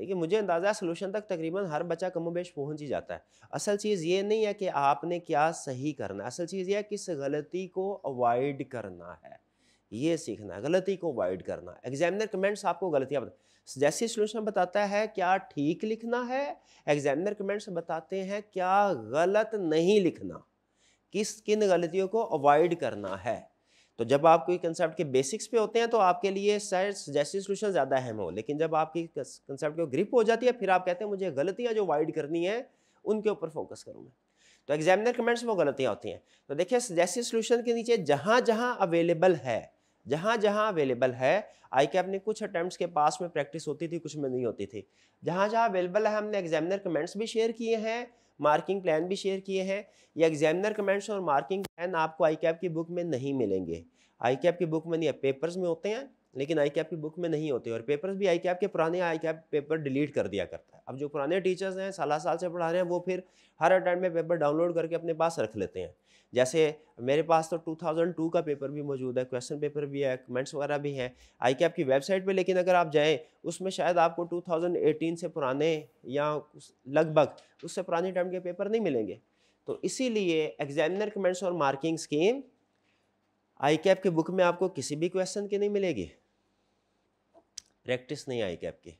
लेकिन मुझे अंदाज़ा है सोल्यूशन तक तकरीबन हर बच्चा कमो बेश पहुंच ही जाता है असल चीज़ ये नहीं है कि आपने क्या सही करना है असल चीज़ ये है किस गलती को अवॉइड करना है ये सीखना है गलती को अवॉइड करना एग्जामिनर कमेंट्स आपको गलतियाँ बता जैसे सोल्यूशन बताता है क्या ठीक लिखना है एग्जामिनर कमेंट्स बताते हैं क्या गलत नहीं लिखना किस किन गलतियों को अवॉइड करना है तो जब आप कोई कंसेप्ट के बेसिक्स पे होते हैं तो आपके लिए सर जैसी सोल्यूशन ज़्यादा अहम हो लेकिन जब आपकी कंसेप्ट को ग्रिप हो जाती है फिर आप कहते हैं मुझे गलतियाँ जो वाइड करनी है उनके ऊपर फोकस करूँ तो एग्जामिनर कमेंट्स वो गलतियाँ होती हैं तो देखिए जैसी सोल्यूशन के नीचे जहाँ जहाँ अवेलेबल है जहाँ जहाँ अवेलेबल है आई कैप ने कुछ अटैम्प्ट्स के पास में प्रैक्टिस होती थी कुछ में नहीं होती थी जहाँ जहाँ अवेलेबल है हमने एग्जामिनर कमेंट्स भी शेयर किए हैं मार्किंग प्लान भी शेयर किए हैं ये एग्जामिनर कमेंट्स और मार्किंग प्लान आपको आई कैप की बुक में नहीं मिलेंगे आई कैप की बुक में नहीं पेपर्स में होते हैं लेकिन आई कैप की बुक में नहीं होते और पेपर्स भी आई कैप के पुराने आई कैप पेपर डिलीट कर दिया करता है अब जो पुराने टीचर्स हैं साल साल से पढ़ा रहे हैं वो फिर हर अटैंड में पेपर डाउनलोड करके अपने पास रख लेते हैं जैसे मेरे पास तो 2002 का पेपर भी मौजूद है क्वेश्चन पेपर भी है कमेंट्स वगैरह भी हैं आई कैप की वेबसाइट पे लेकिन अगर आप जाएं उसमें शायद आपको 2018 से पुराने या लगभग उससे पुराने टाइम के पेपर नहीं मिलेंगे तो इसीलिए एग्जामिनर कमेंट्स और मार्किंग स्कीम आई कैप के बुक में आपको किसी भी क्वेश्चन की नहीं मिलेगी प्रैक्टिस नहीं आई कैप की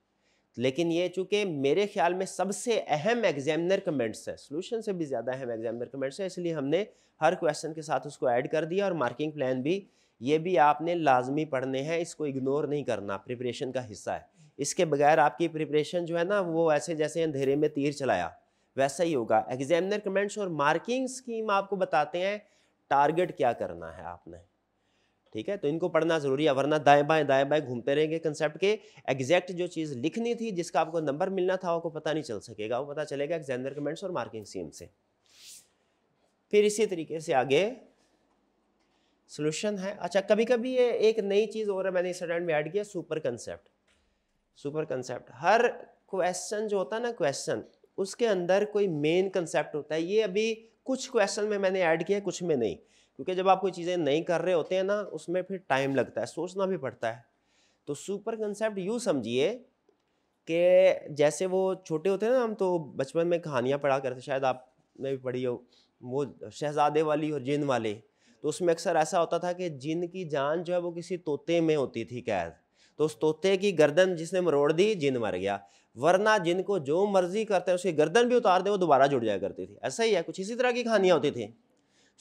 लेकिन ये चूंकि मेरे ख्याल में सबसे अहम एग्जामिनर कमेंट्स है सोल्यूशन से भी ज़्यादा अहम एग्जामिनर कमेंट्स है इसलिए हमने हर क्वेश्चन के साथ उसको ऐड कर दिया और मार्किंग प्लान भी ये भी आपने लाजमी पढ़ने हैं इसको इग्नोर नहीं करना प्रिपरेशन का हिस्सा है इसके बगैर आपकी प्रिपरेशन जो है ना वो ऐसे जैसे अंधेरे में तीर चलाया वैसा ही होगा एग्जामिनर कमेंट्स और मार्किंग स्कीम आपको बताते हैं टारगेट क्या करना है आपने ठीक है तो इनको पढ़ना ज़रूरी है वरना दाएं बाएं दाएं बाएं घूमते रहेंगे कंसेप्ट के एग्जैक्ट जो चीज़ लिखनी थी जिसका आपको नंबर मिलना था आपको पता नहीं चल सकेगा वो पता चलेगा एग्जामिनर कमेंट्स और मार्किंग सीम से फिर इसी तरीके से आगे सोल्यूशन है अच्छा कभी कभी ये एक नई चीज़ और मैंने इस में ऐड किया सुपर कंसेप्ट सुपर कंसेप्ट हर क्वेश्चन जो होता है ना क्वेश्चन उसके अंदर कोई मेन कंसेप्ट होता है ये अभी कुछ क्वेश्चन में मैंने ऐड किया कुछ में नहीं क्योंकि जब आप कोई चीज़ें नहीं कर रहे होते हैं ना उसमें फिर टाइम लगता है सोचना भी पड़ता है तो सुपर कंसेप्ट यूँ समझिए कि जैसे वो छोटे होते हैं ना हम तो बचपन में कहानियाँ पढ़ा करते शायद आपने भी पढ़ी हो वो शहजादे वाली और जिन वाले तो उसमें अक्सर ऐसा होता था कि जिन की जान जो है वो किसी तोते में होती थी कैद तो उस तोते की गर्दन जिसने मरोड़ दी जिन मर गया वरना जिनको जो मर्जी करते हैं उसकी गर्दन भी उतार दे वो दोबारा जुड़ जाया करती थी ऐसा ही है कुछ इसी तरह की कहानियाँ होती थी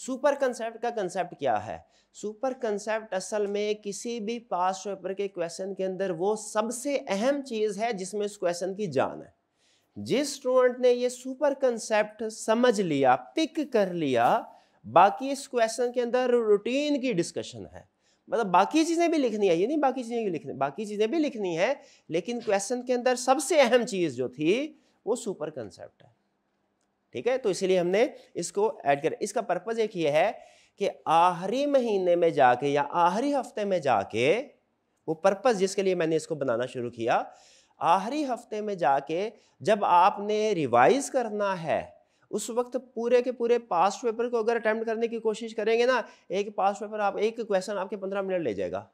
सुपर कंसेप्ट का कंसेप्ट क्या है सुपर कंसेप्ट असल में किसी भी पास पेपर के क्वेश्चन के अंदर वो सबसे अहम चीज़ है जिसमें उस क्वेश्चन की जान है जिस स्टूडेंट ने ये सुपर कंसेप्ट समझ लिया पिक कर लिया बाकी इस क्वेश्चन के अंदर रूटीन की डिस्कशन है मतलब बाकी चीज़ें भी लिखनी है ये नहीं बाकी चीज़ें भी लिखनी बाकी चीज़ें भी लिखनी है लेकिन क्वेश्चन के अंदर सबसे अहम चीज़ जो थी वो सुपर कंसेप्ट है ठीक है तो इसलिए हमने इसको ऐड कर इसका पर्पज़ एक ये है कि आखिरी महीने में जाके या आखिरी हफ्ते में जाके वो पर्पज़ जिसके लिए मैंने इसको बनाना शुरू किया आखिरी हफ्ते में जाके जब आपने रिवाइज करना है उस वक्त पूरे के पूरे पास्ट पेपर को अगर अटैम्प्ट करने की कोशिश करेंगे ना एक पास्ट पेपर आप एक क्वेश्चन आपके पंद्रह मिनट ले जाएगा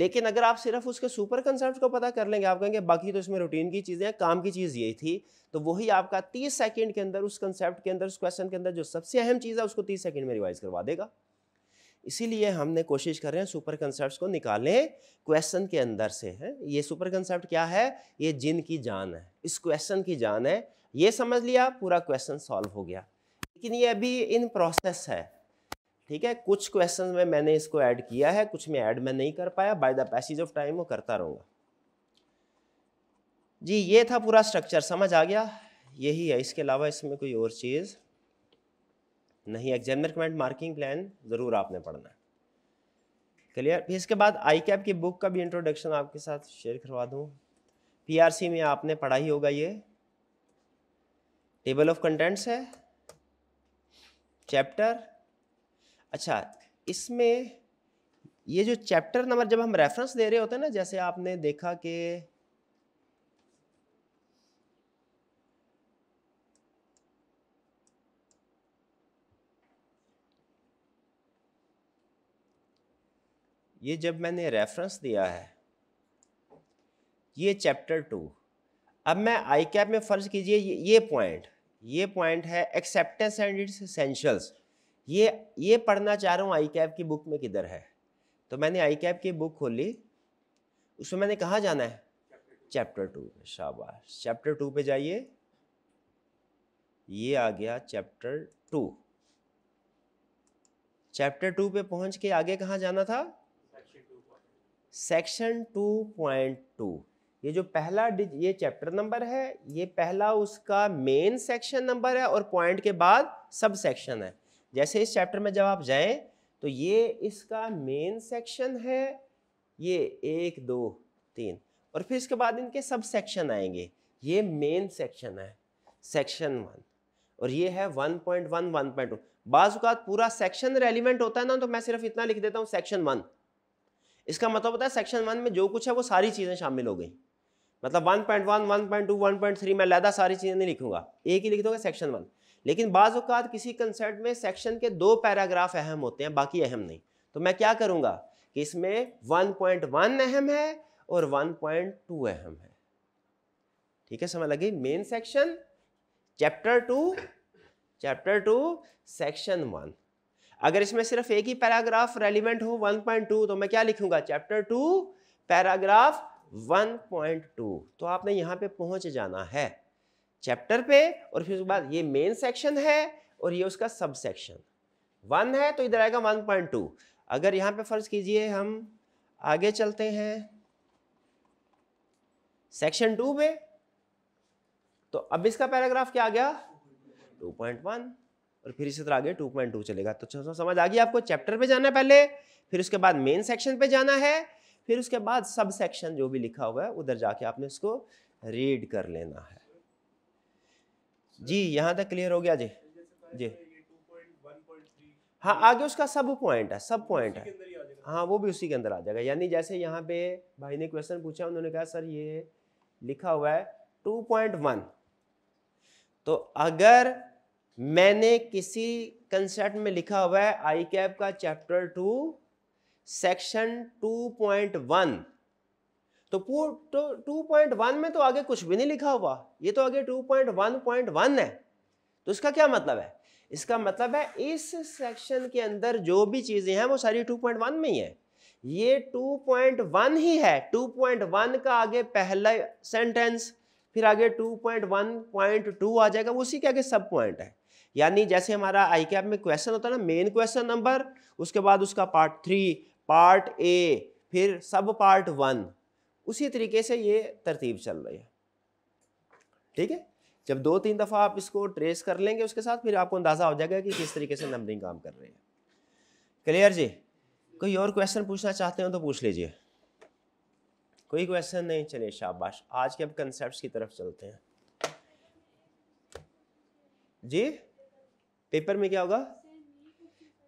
लेकिन अगर आप सिर्फ उसके सुपर कंसेप्ट को पता कर लेंगे आप कहेंगे बाकी तो इसमें रूटीन की चीज़ें हैं काम की चीज़ यही थी तो वही आपका तीस सेकेंड के अंदर उस कंसेप्ट के अंदर उस क्वेश्चन के अंदर जो सबसे अहम चीज़ है उसको तीस सेकेंड में रिवाइज करवा देगा इसीलिए हमने कोशिश कर रहे हैं सुपर कंसेप्ट को निकालें क्वेश्चन के अंदर से है ये सुपर कंसेप्ट क्या है ये जिन की जान है इस क्वेश्चन की जान है ये समझ लिया पूरा क्वेश्चन सॉल्व हो गया लेकिन ये अभी इन प्रोसेस है ठीक है कुछ क्वेश्चन में मैंने इसको ऐड किया है कुछ में ऐड मैं नहीं कर पाया by the passage of time वो करता रहूँगा जी ये था पूरा स्ट्रक्चर समझ आ गया यही है इसके अलावा इसमें कोई और चीज़ नहीं एग्जामिनर कमेंट मार्किंग प्लान ज़रूर आपने पढ़ना क्लियर फिर इसके बाद आई कैप की बुक का भी इंट्रोडक्शन आपके साथ शेयर करवा दूँ पीआरसी में आपने पढ़ा ही होगा ये टेबल ऑफ कंटेंट्स है चैप्टर अच्छा इसमें ये जो चैप्टर नंबर जब हम रेफरेंस दे रहे होते हैं ना जैसे आपने देखा कि ये जब मैंने रेफरेंस दिया है ये चैप्टर टू अब मैं आई कैप में फ़र्ज कीजिए ये पॉइंट ये पॉइंट है एक्सेप्टेंस एंड इट्स एसेंशियल्स ये ये पढ़ना चाह रहा हूँ आई कैब की बुक में किधर है तो मैंने आई कैब की बुक खोली उसमें मैंने कहाँ जाना है चैप्टर टू में शाबाश चैप्टर टू पे जाइए ये आ गया चैप्टर टू चैप्टर टू पे पहुंच के आगे कहाँ जाना था सेक्शन टू पॉइंट टू ये जो पहला ये चैप्टर नंबर है ये पहला उसका मेन सेक्शन नंबर है और पॉइंट के बाद सब सेक्शन है जैसे इस चैप्टर में जब आप जाएं तो ये इसका मेन सेक्शन है ये एक दो तीन और फिर इसके बाद इनके सब सेक्शन आएंगे ये मेन सेक्शन है सेक्शन वन और ये है 1.1 1.2 बाज़ात पूरा सेक्शन रेलिवेंट होता है ना तो मैं सिर्फ इतना लिख देता हूँ सेक्शन वन इसका मतलब होता है सेक्शन वन में जो कुछ है वो सारी चीज़ें शामिल हो गई मतलब 1.1 1.2 1.3 मैं लैदा सारी चीज़ें नहीं लिखूंगा एक ही लिख दोगे सेक्शन वन लेकिन बाज़ात किसी कंसर्ट में सेक्शन के दो पैराग्राफ अहम होते हैं बाकी अहम नहीं तो मैं क्या करूँगा कि इसमें 1.1 अहम है और 1.2 अहम है ठीक है समझ लगी main section chapter two chapter two section one अगर इसमें सिर्फ एक ही पैराग्राफ रेलिवेंट हो 1.2 तो मैं क्या लिखूंगा चैप्टर टू पैराग्राफ 1.2 तो आपने यहां पे पहुंच जाना है चैप्टर पे और फिर उसके बाद ये मेन सेक्शन है और ये उसका सब सेक्शन वन है तो इधर आएगा वन पॉइंट टू अगर यहाँ पे फ़र्ज़ कीजिए हम आगे चलते हैं सेक्शन टू पे तो अब इसका पैराग्राफ क्या आ गया टू पॉइंट वन और फिर इसी तरह आगे टू पॉइंट टू चलेगा तो समझ आ गई आपको चैप्टर पे जाना है पहले फिर उसके बाद मेन सेक्शन पे जाना है फिर उसके बाद सब सेक्शन जो भी लिखा हुआ है उधर जाके आपने उसको रीड कर लेना है जी यहाँ तक क्लियर हो गया जी जी हाँ आगे उसका सब पॉइंट है सब पॉइंट है हाँ वो भी उसी के अंदर आ जाएगा यानी जैसे यहाँ पे भाई ने क्वेश्चन पूछा उन्होंने कहा सर ये लिखा हुआ है 2.1 तो अगर मैंने किसी कंसेप्ट में लिखा हुआ है आई कैप का चैप्टर टू सेक्शन वन तो टू पॉइंट वन में तो आगे कुछ भी नहीं लिखा हुआ ये तो आगे two point one point one है तो इसका क्या मतलब है इसका मतलब है इस सेक्शन के अंदर जो भी चीज़ें हैं वो सारी टू पॉइंट वन में ही है ये टू पॉइंट वन ही है टू पॉइंट वन का आगे पहला सेंटेंस फिर आगे two point one point two आ जाएगा उसी के आगे सब पॉइंट है यानी जैसे हमारा आई कैप में क्वेश्चन होता है ना मेन क्वेश्चन नंबर उसके बाद उसका पार्ट थ्री पार्ट ए फिर सब पार्ट वन उसी तरीके से ये तरतीब चल रही है ठीक है जब दो तीन दफ़ा आप इसको ट्रेस कर लेंगे उसके साथ फिर आपको अंदाज़ा हो जाएगा कि किस तरीके से नंबरिंग काम कर रही है क्लियर जी कोई और क्वेश्चन पूछना चाहते हो तो पूछ लीजिए कोई क्वेश्चन नहीं चलिए शाबाश आज के अब कंसेप्ट की तरफ चलते हैं जी पेपर में क्या होगा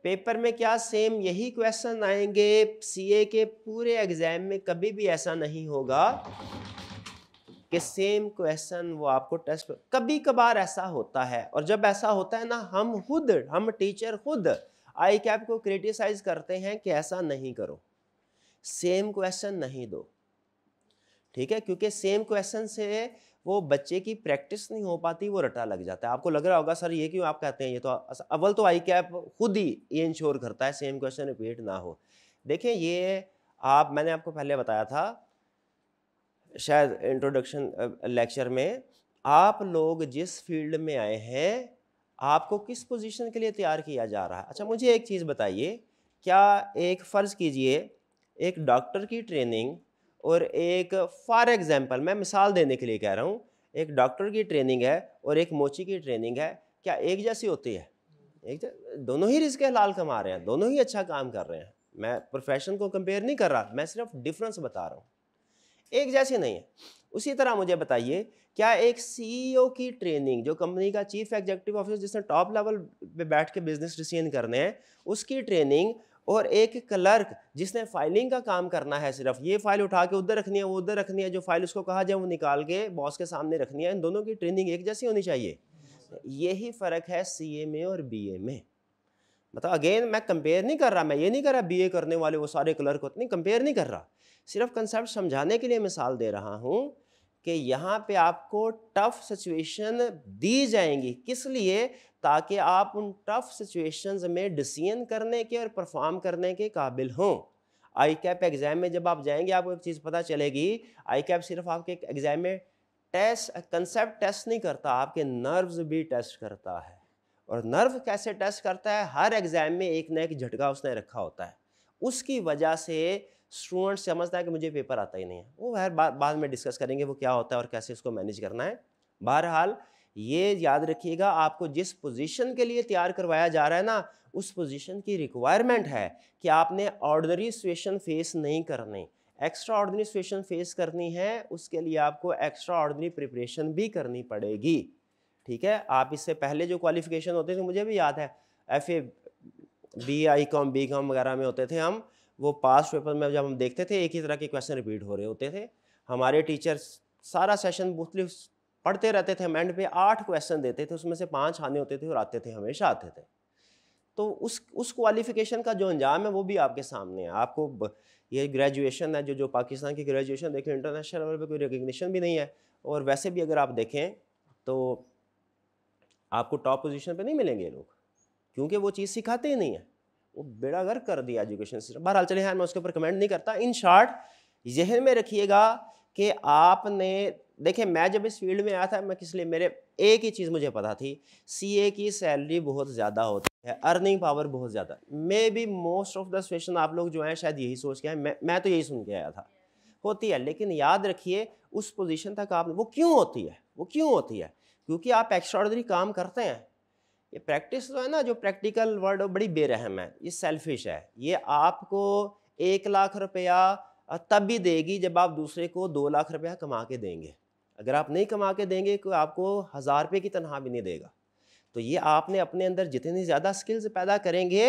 पेपर में क्या सेम यही क्वेश्चन आएंगे सीए के पूरे एग्जाम में कभी भी ऐसा नहीं होगा कि सेम क्वेश्चन वो आपको टेस्ट कभी कभार ऐसा होता है और जब ऐसा होता है ना हम खुद हम टीचर खुद आई कैप को क्रिटिसाइज करते हैं कि ऐसा नहीं करो सेम क्वेश्चन नहीं दो ठीक है क्योंकि सेम क्वेश्चन से वो बच्चे की प्रैक्टिस नहीं हो पाती वो रटा लग जाता है आपको लग रहा होगा सर ये क्यों आप कहते हैं ये तो अव्वल तो आई कैप खुद ही ये इंश्योर करता है सेम क्वेश्चन रिपीट ना हो देखें ये आप मैंने आपको पहले बताया था शायद इंट्रोडक्शन लेक्चर में आप लोग जिस फील्ड में आए हैं आपको किस पोजीशन के लिए तैयार किया जा रहा है अच्छा मुझे एक चीज़ बताइए क्या एक फ़र्ज़ कीजिए एक डॉक्टर की ट्रेनिंग और एक फॉर एग्ज़ाम्पल मैं मिसाल देने के लिए कह रहा हूँ एक डॉक्टर की ट्रेनिंग है और एक मोची की ट्रेनिंग है क्या एक जैसी होती है एक दोनों ही रिस्क हलाल कमा रहे हैं दोनों ही अच्छा काम कर रहे हैं मैं प्रोफेशन को कंपेयर नहीं कर रहा मैं सिर्फ डिफरेंस बता रहा हूँ एक जैसी नहीं है उसी तरह मुझे बताइए क्या एक सीईओ e की ट्रेनिंग जो कंपनी का चीफ एग्जीक्यूटिव ऑफिसर जिसने टॉप लेवल पे बैठ के बिजनेस डिसीजन करने हैं उसकी ट्रेनिंग और एक क्लर्क जिसने फाइलिंग का काम करना है सिर्फ ये फाइल उठा के उधर रखनी है वो उधर रखनी है जो फाइल उसको कहा जाए वो निकाल के बॉस के सामने रखनी है इन दोनों की ट्रेनिंग एक जैसी होनी चाहिए यही फ़र्क है सी में और बी में मतलब अगेन मैं कंपेयर नहीं कर रहा मैं ये नहीं कर रहा ए करने वाले वो सारे क्लर्क होते नहीं कंपेयर नहीं कर रहा सिर्फ कंसेप्ट समझाने के लिए मिसाल दे रहा हूँ कि यहाँ पे आपको टफ सिचुएशन दी जाएंगी किस लिए ताकि आप उन टफ सिचुएशंस में डिसीजन करने के और परफॉर्म करने के काबिल हों आई कैप एग्ज़ाम में जब आप जाएंगे आपको एक चीज़ पता चलेगी आई कैप सिर्फ आपके एग्ज़ाम में टेस्ट कंसेप्ट टेस्ट नहीं करता आपके नर्व्स भी टेस्ट करता है और नर्व कैसे टेस्ट करता है हर एग्ज़ाम में एक ना एक झटका उसने रखा होता है उसकी वजह से स्टूडेंट समझता है कि मुझे पेपर आता ही नहीं है वो हर बाद में डिस्कस करेंगे वो क्या होता है और कैसे उसको मैनेज करना है बहरहाल ये याद रखिएगा आपको जिस पोजीशन के लिए तैयार करवाया जा रहा है ना उस पोजीशन की रिक्वायरमेंट है कि आपने ऑर्डनरी सिचुएशन फेस नहीं करने एक्स्ट्रा ऑर्डनरी सिचुएशन फेस करनी है उसके लिए आपको एक्स्ट्रा ऑर्डनरी प्रिपरेशन भी करनी पड़ेगी ठीक है आप इससे पहले जो क्वालिफिकेशन होते थे मुझे भी याद है F A B I com B com वगैरह में होते थे हम वो पास पेपर में जब हम देखते थे एक ही तरह के क्वेश्चन रिपीट हो रहे होते थे हमारे टीचर्स सारा सेशन मुख्तलिफ पढ़ते रहते थे हम एंड पे आठ क्वेश्चन देते थे उसमें से पाँच आने होते थे और आते थे हमेशा आते थे तो उस उस क्वालिफिकेशन का जो अंजाम है वो भी आपके सामने है आपको ये ग्रेजुएशन है जो जो पाकिस्तान की ग्रेजुएशन देखें इंटरनेशनल लेवल पर कोई रिकग्निशन भी नहीं है और वैसे भी अगर आप देखें तो आपको टॉप पोजिशन पर नहीं मिलेंगे लोग क्योंकि वो चीज़ सिखाते ही नहीं है वो बेड़ा गर्क कर दिया एजुकेशन सिस्टम बहरहाल चले हैं हाँ, मैं उसके ऊपर कमेंट नहीं करता इन शॉर्ट यह में रखिएगा कि आपने देखिए मैं जब इस फील्ड में आया था मैं किस लिए मेरे एक ही चीज़ मुझे पता थी सीए की सैलरी बहुत ज़्यादा होती है अर्निंग पावर बहुत ज़्यादा maybe most of the situation आप लोग जो हैं शायद यही सोच के आए मैं मैं तो यही सुन के आया था होती है लेकिन याद रखिए उस पोजीशन तक आप वो क्यों होती है वो क्यों होती है क्योंकि आप एक्स्ट्रॉर्डनरी काम करते हैं ये प्रैक्टिस जो तो है ना जो प्रैक्टिकल वर्ड बड़ी बेरहम है ये सेल्फिश है ये आपको एक लाख रुपया तब भी देगी जब आप दूसरे को दो लाख रुपया कमा के देंगे अगर आप नहीं कमा के देंगे तो आपको हज़ार रुपये की तनख्वाह भी नहीं देगा तो ये आपने अपने अंदर जितनी ज़्यादा स्किल्स पैदा करेंगे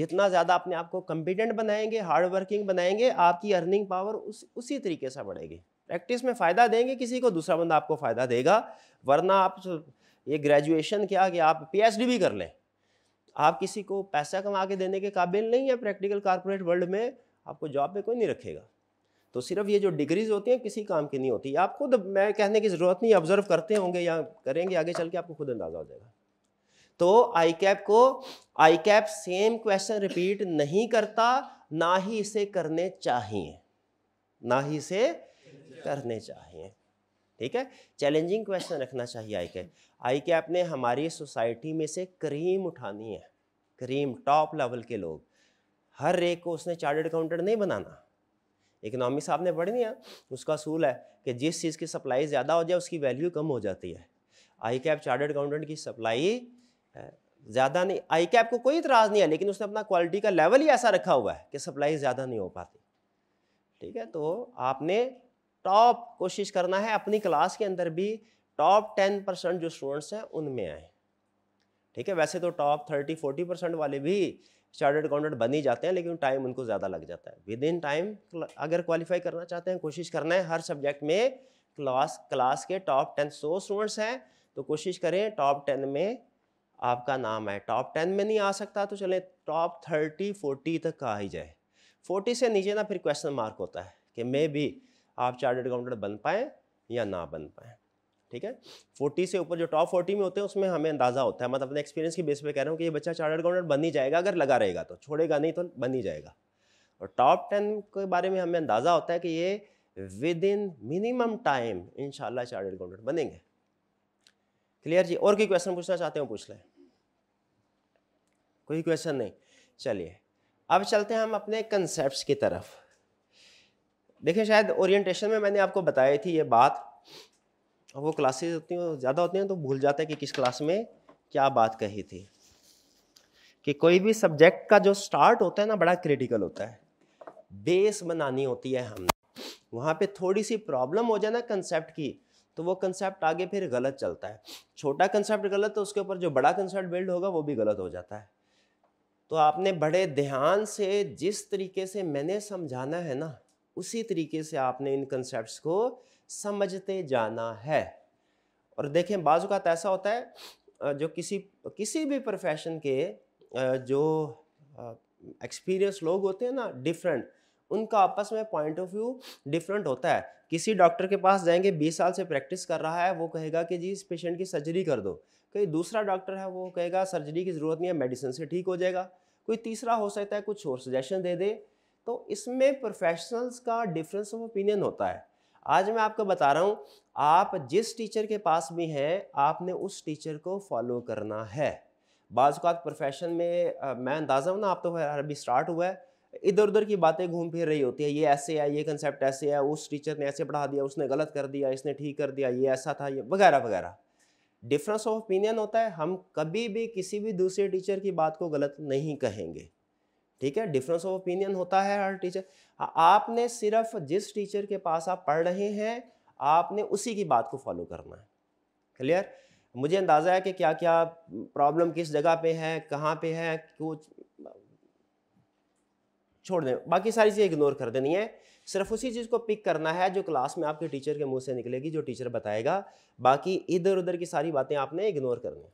जितना ज़्यादा अपने आप को कम्पिटेंट बनाएंगे हार्ड वर्किंग बनाएंगे आपकी अर्निंग पावर उस उसी तरीके से बढ़ेगी प्रैक्टिस में फ़ायदा देंगे किसी को दूसरा बंदा आपको फ़ायदा देगा वरना आप ये ग्रेजुएशन क्या कि आप पीएचडी भी कर लें आप किसी को पैसा कमा के देने के काबिल नहीं है प्रैक्टिकल कारपोरेट वर्ल्ड में आपको जॉब पे कोई नहीं रखेगा तो सिर्फ ये जो डिग्रीज होती हैं किसी काम की नहीं होती आप खुद मैं कहने की ज़रूरत नहीं ऑब्जर्व करते होंगे या करेंगे आगे चल के आपको खुद अंदाज़ा हो जाएगा तो आई कैप को ICAP same question repeat नहीं करता ना ही इसे करने चाहिए ना ही इसे करने चाहिए ठीक है चैलेंजिंग क्वेश्चन रखना चाहिए आई कैप आई कैप ने हमारी सोसाइटी में से क्रीम उठानी है क्रीम टॉप लेवल के लोग हर एक को उसने चार्टर्ड अकाउंटेंट नहीं बनाना इकनॉमी साहब ने पढ़ लिया उसका असूल है कि जिस चीज़ की सप्लाई ज़्यादा हो जाए उसकी वैल्यू कम हो जाती है आई कैप चार्टर्ड अकाउंटेंट की सप्लाई ज़्यादा नहीं आई कैप को कोई इतराज़ नहीं है लेकिन उसने अपना क्वालिटी का लेवल ही ऐसा रखा हुआ है कि सप्लाई ज़्यादा नहीं हो पाती ठीक है तो आपने टॉप कोशिश करना है अपनी क्लास के अंदर भी टॉप टेन परसेंट जो स्टूडेंट्स हैं उनमें आए ठीक है वैसे तो टॉप थर्टी फोर्टी परसेंट वाले भी चार्टर्ड अकाउंटेंट बन ही जाते हैं लेकिन टाइम उनको ज़्यादा लग जाता है विद इन टाइम अगर क्वालिफाई करना चाहते हैं कोशिश करना है हर सब्जेक्ट में क्लास क्लास के टॉप टेन सौ स्टूडेंट्स हैं तो कोशिश करें टॉप टेन में आपका नाम है टॉप टेन में नहीं आ सकता तो चलें टॉप थर्टी फोर्टी तक आ ही जाए फोर्टी से नीचे ना फिर क्वेश्चन मार्क होता है कि मे भी आप चार्टर्ड अकाउंटेंट बन पाएँ या ना बन पाएँ ठीक है फोर्टी से ऊपर जो टॉप फोर्टी में होते हैं उसमें हमें अंदाज़ा होता है मतलब अपने एक्सपीरियंस की बेस पर कह रहा हूँ कि ये बच्चा चार्टर्ड अकाउंटेंट बन ही जाएगा अगर लगा रहेगा तो छोड़ेगा नहीं तो बन ही जाएगा और टॉप टेन के बारे में हमें अंदाज़ा होता है कि ये within minimum time in chartered accountant बनेंगे क्लियर जी और कोई क्वेश्चन पूछना चाहते हो पूछ लें कोई क्वेश्चन नहीं चलिए अब चलते हैं हम अपने कंसेप्ट की तरफ देखिए शायद ओरिएंटेशन में मैंने आपको बताई थी ये बात अब वो क्लासेस हैं ज़्यादा होती हैं तो भूल जाते हैं कि किस क्लास में क्या बात कही थी कि कोई भी सब्जेक्ट का जो स्टार्ट होता है ना बड़ा क्रिटिकल होता है बेस बनानी होती है हमने वहाँ पे थोड़ी सी प्रॉब्लम हो जाए ना कंसेप्ट की तो वो कंसेप्ट आगे फिर गलत चलता है छोटा कंसेप्ट गलत तो उसके ऊपर जो बड़ा कंसेप्ट बिल्ड होगा वो भी गलत हो जाता है तो आपने बड़े ध्यान से जिस तरीके से मैंने समझाना है ना उसी तरीके से आपने इन कंसेप्ट को समझते जाना है और देखें बाजूकात तो ऐसा होता है जो किसी किसी भी प्रोफेशन के जो एक्सपीरियंस लोग होते हैं ना डिफरेंट उनका आपस में पॉइंट ऑफ व्यू डिफरेंट होता है किसी डॉक्टर के पास जाएंगे 20 साल से प्रैक्टिस कर रहा है वो कहेगा कि जी इस पेशेंट की सर्जरी कर दो कोई दूसरा डॉक्टर है वो कहेगा सर्जरी की ज़रूरत नहीं है मेडिसिन से ठीक हो जाएगा कोई तीसरा हो सकता है कुछ और सजेशन दे दे तो इसमें प्रोफेशनल्स का डिफरेंस ऑफ ओपिनियन होता है आज मैं आपको बता रहा हूँ आप जिस टीचर के पास भी हैं आपने उस टीचर को फॉलो करना है बाज़ात प्रोफेशन में आ, मैं अंदाज़ा हूँ ना आप तो अभी स्टार्ट हुआ है इधर उधर की बातें घूम फिर रही होती है ये ऐसे है ये कंसेप्ट ऐसे है उस टीचर ने ऐसे पढ़ा दिया उसने गलत कर दिया इसने ठीक कर दिया ये ऐसा था ये वगैरह वगैरह डिफरेंस ऑफ ओपिनियन होता है हम कभी भी किसी भी दूसरे टीचर की बात को गलत नहीं कहेंगे ठीक है डिफरेंस ऑफ ओपिनियन होता है हर टीचर हाँ, आपने सिर्फ जिस टीचर के पास आप पढ़ रहे हैं आपने उसी की बात को फॉलो करना है क्लियर मुझे अंदाज़ा है कि क्या क्या प्रॉब्लम किस जगह पे है कहाँ पे है कुछ छोड़ दें बाकी सारी चीज़ें इग्नोर कर देनी है सिर्फ उसी चीज़ को पिक करना है जो क्लास में आपके टीचर के मुंह से निकलेगी जो टीचर बताएगा बाकी इधर उधर की सारी बातें आपने इग्नोर करनी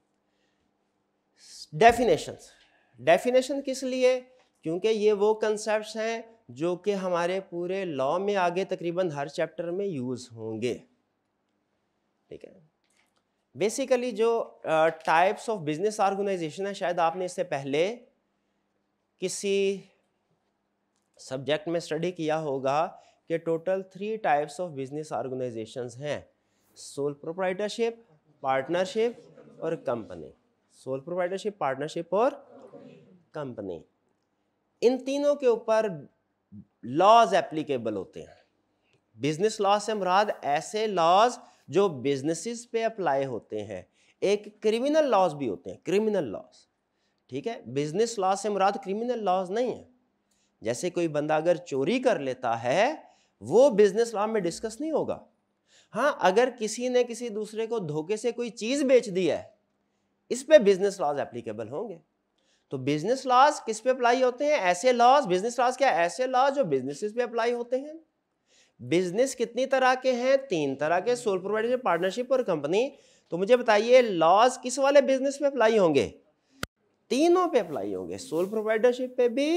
डेफिनेशन डेफिनेशन किस लिए क्योंकि ये वो कंसेप्ट हैं जो कि हमारे पूरे लॉ में आगे तकरीबन हर चैप्टर में यूज़ होंगे ठीक है बेसिकली जो टाइप्स ऑफ बिजनेस ऑर्गेनाइजेशन है शायद आपने इससे पहले किसी सब्जेक्ट में स्टडी किया होगा कि total three types of business organisation हैं सोल प्रोप्राइटरशिप पार्टनरशिप और कंपनी सोल प्रोप्राइटरशिप पार्टनरशिप और कंपनी इन तीनों के ऊपर लॉज एप्लीकेबल होते हैं बिजनेस लॉ से मुराद ऐसे लॉज जो बिजनेसेस पे अप्लाई होते हैं एक क्रिमिनल लॉज भी होते हैं क्रिमिनल लॉज ठीक है बिजनेस लॉ से मुराद क्रिमिनल लॉज नहीं है जैसे कोई बंदा अगर चोरी कर लेता है वो बिजनेस लॉ में डिस्कस नहीं होगा हाँ अगर किसी ने किसी दूसरे को धोखे से कोई चीज़ बेच दी है इस पे बिजनेस लॉज एप्लीकेबल होंगे तो बिजनेस लॉज किस पे अप्लाई होते हैं ऐसे लॉज बिजनेस लॉज क्या ऐसे लॉज जो बिजनेस पे अप्लाई होते हैं बिजनेस कितनी तरह के हैं तीन तरह के सोल प्रोवाइडर पार्टनरशिप और कंपनी तो मुझे बताइए लॉज किस वाले बिजनेस पे अप्लाई होंगे तीनों पे अप्लाई होंगे सोल प्रोवाइडरशिप पे भी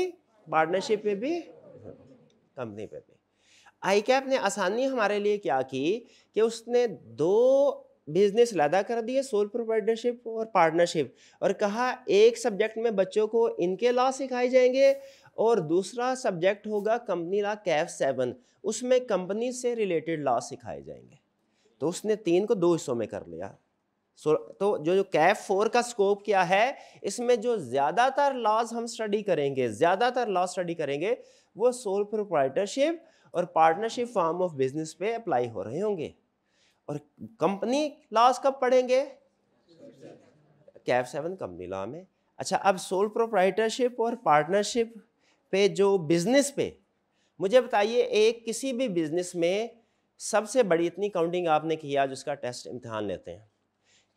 पार्टनरशिप पे भी कंपनी पे भी आई कैप ने आसानी हमारे लिए क्या की कि उसने दो बिजनेस लादा कर दिए सोल प्रोप्राइटरशिप और पार्टनरशिप और कहा एक सब्जेक्ट में बच्चों को इनके लॉ सिखाए जाएंगे और दूसरा सब्जेक्ट होगा कंपनी लॉ कैफ सेवन उसमें कंपनी से रिलेटेड लॉ सिखाए जाएंगे तो उसने तीन को दो हिस्सों में कर लिया सो तो जो जो कैफ फोर का स्कोप क्या है इसमें जो ज़्यादातर लॉज हम स्टडी करेंगे ज़्यादातर लॉ स्टडी करेंगे वो सोल प्रोप्राइटरशिप और पार्टनरशिप फॉर्म ऑफ बिजनेस पे अप्लाई हो रहे होंगे और कंपनी लॉस कब पढ़ेंगे कैफ सेवन कंपनी लॉ में अच्छा अब सोल प्रोप्राइटरशिप और पार्टनरशिप पे जो बिजनेस पे मुझे बताइए एक किसी भी बिजनेस में सबसे बड़ी इतनी काउंटिंग आपने किया जिसका टेस्ट इम्तहान लेते हैं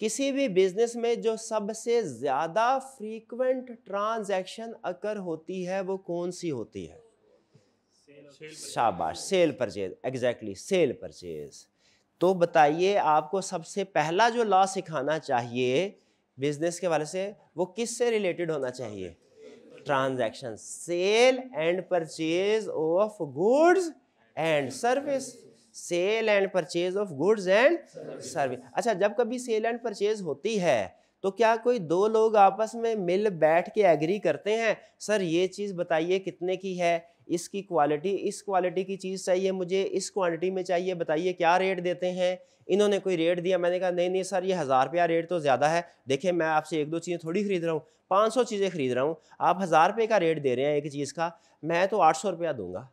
किसी भी बिजनेस में जो सबसे ज़्यादा फ्रीक्वेंट ट्रांजैक्शन अकर होती है वो कौन सी होती है शाबाश sale purchase exactly sale purchase तो बताइए आपको सबसे पहला जो लॉ सिखाना चाहिए बिजनेस के वाले से वो किस से रिलेटेड होना चाहिए transaction sale and purchase of goods and service sale and purchase of goods and service अच्छा जब कभी सेल एंड परचेज होती है तो क्या कोई दो लोग आपस में मिल बैठ के एग्री करते हैं सर ये चीज़ बताइए कितने की है इसकी क्वालिटी इस क्वालिटी की चीज़ चाहिए मुझे इस क्वांटिटी में चाहिए बताइए क्या रेट देते हैं इन्होंने कोई रेट दिया मैंने कहा नहीं नहीं सर ये हज़ार रुपया रेट तो ज़्यादा है देखिए मैं आपसे एक दो चीज़ें थोड़ी ख़रीद रहा हूँ पाँच सौ चीज़ें ख़रीद रहा हूँ आप हज़ार रुपये का रेट दे रहे हैं एक चीज़ का मैं तो आठ सौ रुपया दूंगा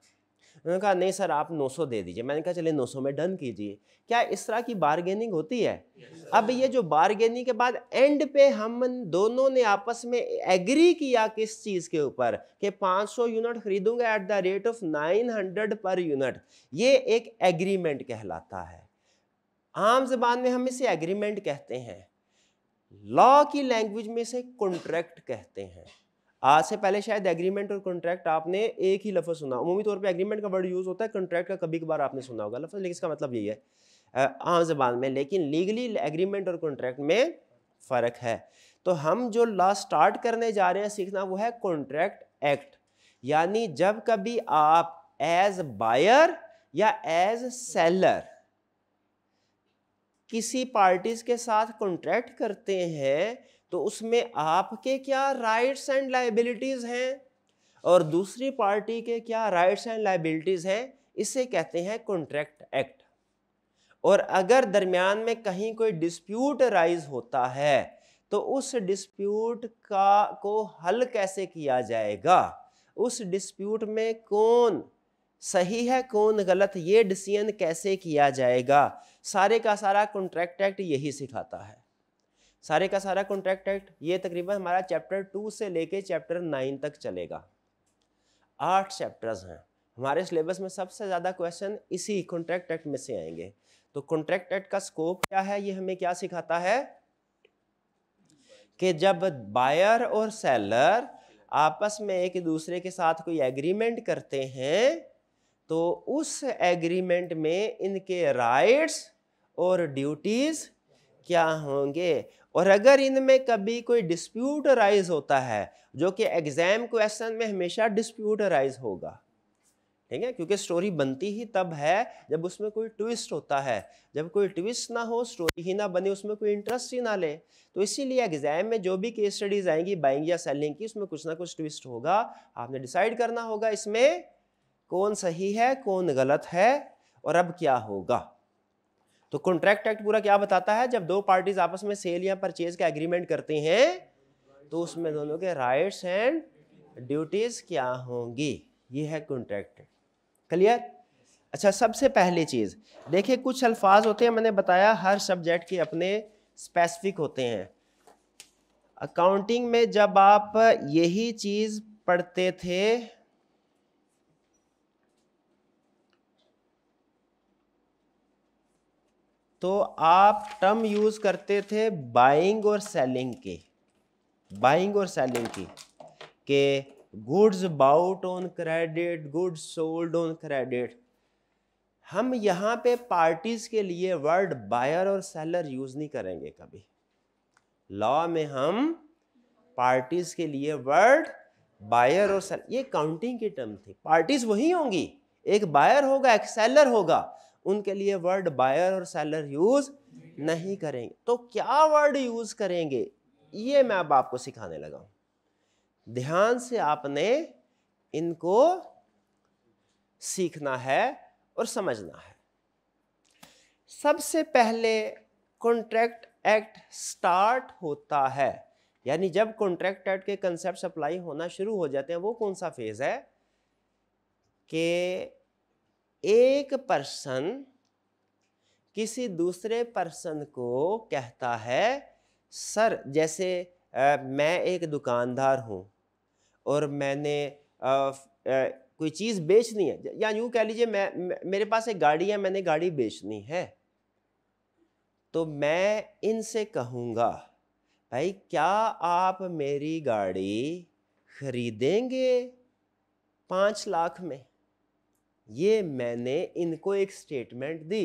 उन्होंने कहा नहीं सर आप 900 दे दीजिए मैंने कहा चलिए 900 में डन कीजिए क्या इस तरह की बारगेनिंग होती है yes, अब ये जो बारगेनिंग के बाद एंड पे हम दोनों ने आपस में एग्री किया किस चीज़ के ऊपर कि 500 यूनिट खरीदूंगा at the rate of 900 per unit ये एक एग्रीमेंट कहलाता है आम जबान में हम इसे एग्रीमेंट कहते हैं लॉ की लैंग्वेज में इसे कॉन्ट्रैक्ट कहते हैं आज से पहले शायद एग्रीमेंट और कॉन्ट्रैक्ट आपने एक ही लफ्ज़ सुना उमूमी तौर पे एग्रीमेंट का वर्ड यूज़ होता है कॉन्ट्रैक्ट का कभी कभार आपने सुना होगा लफ्ज़ लेकिन इसका मतलब यही है आम जबान में लेकिन लीगली एग्रीमेंट और कॉन्ट्रैक्ट में फ़र्क है तो हम जो लास्ट स्टार्ट करने जा रहे हैं सीखना वो है कॉन्ट्रैक्ट एक्ट यानी जब कभी आप एज बायर या एज सेलर किसी पार्टीज के साथ कॉन्ट्रैक्ट करते हैं तो उसमें आपके क्या राइट्स एंड लाइबिलिटीज़ हैं और दूसरी पार्टी के क्या राइट्स एंड लाइबिलिटीज़ हैं इसे कहते हैं कॉन्ट्रैक्ट एक्ट और अगर दरमियान में कहीं कोई डिस्प्यूट राइज होता है तो उस डिस्प्यूट का को हल कैसे किया जाएगा उस डिस्प्यूट में कौन सही है कौन गलत ये डिसीजन कैसे किया जाएगा सारे का सारा कॉन्ट्रैक्ट एक्ट यही सिखाता है सारे का सारा कॉन्ट्रैक्ट एक्ट ये तकरीबन हमारा चैप्टर टू से लेके चैप्टर नाइन तक चलेगा आठ चैप्टर्स हैं हमारे सिलेबस में सबसे ज़्यादा क्वेश्चन इसी कॉन्ट्रैक्ट एक्ट में से आएंगे तो कॉन्ट्रैक्ट एक्ट का स्कोप क्या है ये हमें क्या सिखाता है कि जब बायर और सेलर आपस में एक दूसरे के साथ कोई एग्रीमेंट करते हैं तो उस एग्रीमेंट में इनके राइट्स और ड्यूटीज़ क्या होंगे और अगर इनमें कभी कोई डिस्प्यूट राइज होता है जो कि एग्ज़ाम क्वेश्चन में हमेशा डिस्प्यूट राइज होगा ठीक है क्योंकि स्टोरी बनती ही तब है जब उसमें कोई ट्विस्ट होता है जब कोई ट्विस्ट ना हो स्टोरी ही ना बने उसमें कोई इंटरेस्ट ही ना ले तो इसीलिए एग्जाम में जो भी केस स्टडीज आएंगी बाइंग या सेलिंग की उसमें कुछ ना कुछ ट्विस्ट होगा आपने डिसाइड करना होगा इसमें कौन सही है कौन गलत है और अब क्या होगा तो कॉन्ट्रैक्ट एक्ट पूरा क्या बताता है जब दो पार्टीज आपस में सेल या परचेज का एग्रीमेंट करते हैं तो उसमें दोनों के राइट्स एंड ड्यूटीज क्या होंगी ये है कॉन्ट्रैक्ट क्लियर अच्छा सबसे पहली चीज़ देखिए कुछ अल्फाज होते हैं मैंने बताया हर सब्जेक्ट के अपने स्पेसिफिक होते हैं अकाउंटिंग में जब आप यही चीज़ पढ़ते थे तो आप टर्म यूज़ करते थे बाइंग और सेलिंग के बाइंग और सेलिंग की के goods bought on credit goods sold on credit हम यहाँ पे पार्टीज़ के लिए वर्ड बायर और सेलर यूज़ नहीं करेंगे कभी लॉ में हम पार्टीज़ के लिए वर्ड बायर और सेलर ये काउंटिंग की टर्म थी पार्टीज़ वही होंगी एक बायर होगा एक सेलर होगा उनके लिए वर्ड बायर और सेलर यूज़ नहीं करेंगे तो क्या वर्ड यूज़ करेंगे ये मैं अब आपको सिखाने लगा हूं ध्यान से आपने इनको सीखना है और समझना है सबसे पहले कॉन्ट्रैक्ट एक्ट स्टार्ट होता है यानी जब कॉन्ट्रैक्ट एक्ट के कंसेप्ट अप्लाई होना शुरू हो जाते हैं वो कौन सा फेज़ है कि एक पर्सन किसी दूसरे पर्सन को कहता है सर जैसे आ, मैं एक दुकानदार हूँ और मैंने आ, आ, कोई चीज़ बेचनी है या यूँ कह लीजिए मैं मेरे पास एक गाड़ी है मैंने गाड़ी बेचनी है तो मैं इनसे कहूँगा भाई क्या आप मेरी गाड़ी खरीदेंगे पाँच लाख में ये मैंने इनको एक स्टेटमेंट दी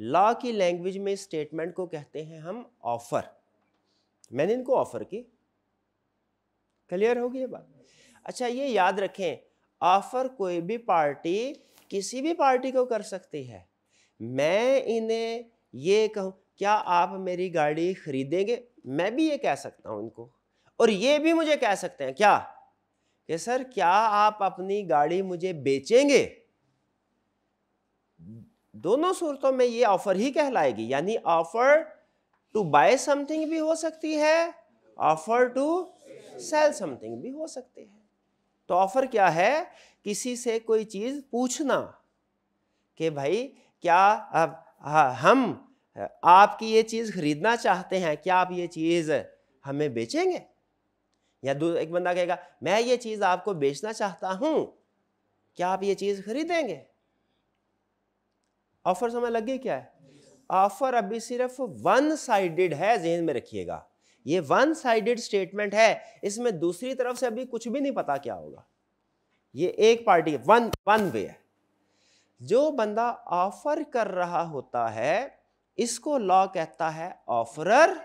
लॉ की लैंग्वेज में स्टेटमेंट को कहते हैं हम ऑफर मैंने इनको ऑफर की क्लियर होगी ये बात अच्छा ये याद रखें ऑफर कोई भी पार्टी किसी भी पार्टी को कर सकती है मैं इन्हें ये कहूँ क्या आप मेरी गाड़ी खरीदेंगे मैं भी ये कह सकता हूँ इनको और ये भी मुझे कह सकते हैं क्या कि सर क्या आप अपनी गाड़ी मुझे बेचेंगे दोनों सूरतों में ये ऑफर ही कहलाएगी यानी ऑफर टू बाय समथिंग भी हो सकती है ऑफर टू सेल समथिंग भी हो सकती है तो ऑफर क्या है किसी से कोई चीज पूछना कि भाई क्या अब हम आपकी ये चीज खरीदना चाहते हैं क्या आप ये चीज हमें बेचेंगे या एक बंदा कहेगा मैं ये चीज़ आपको बेचना चाहता हूं क्या आप ये चीज़ खरीदेंगे ऑफर समय लग गई क्या है ऑफर अभी सिर्फ वन साइडेड है जहन में रखिएगा ये वन साइडेड स्टेटमेंट है इसमें दूसरी तरफ से अभी कुछ भी नहीं पता क्या होगा ये एक पार्टी वन वन वे है जो बंदा ऑफर कर रहा होता है इसको लॉ कहता है ऑफरर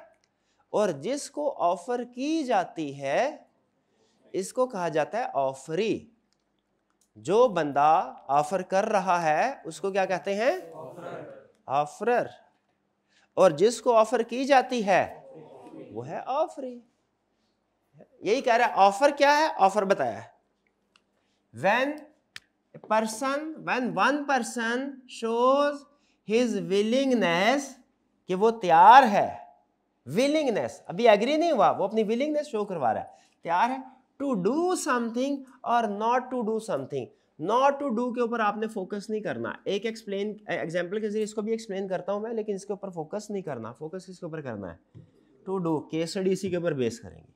और जिसको ऑफर की जाती है इसको कहा जाता है ऑफरी जो बंदा ऑफर कर रहा है उसको क्या कहते हैं ऑफरर और जिसको ऑफर की जाती है वो है ऑफरी यही कह रहा है ऑफर क्या है ऑफर बताया है person when one person shows his willingness कि वो तैयार है विलिंगनेस अभी एग्री नहीं हुआ वो अपनी विलिंगनेस शो करवा रहा है तैयार है टू डू समथिंग और not to do something not to do के ऊपर आपने फोकस नहीं करना एक एक्सप्लेन एग्जाम्पल के जरिए इसको भी एक्सप्लेन करता हूँ मैं लेकिन इसके ऊपर फोकस नहीं करना फोकस किसके ऊपर करना है टू डू के स्टडी इसी के ऊपर बेस करेंगे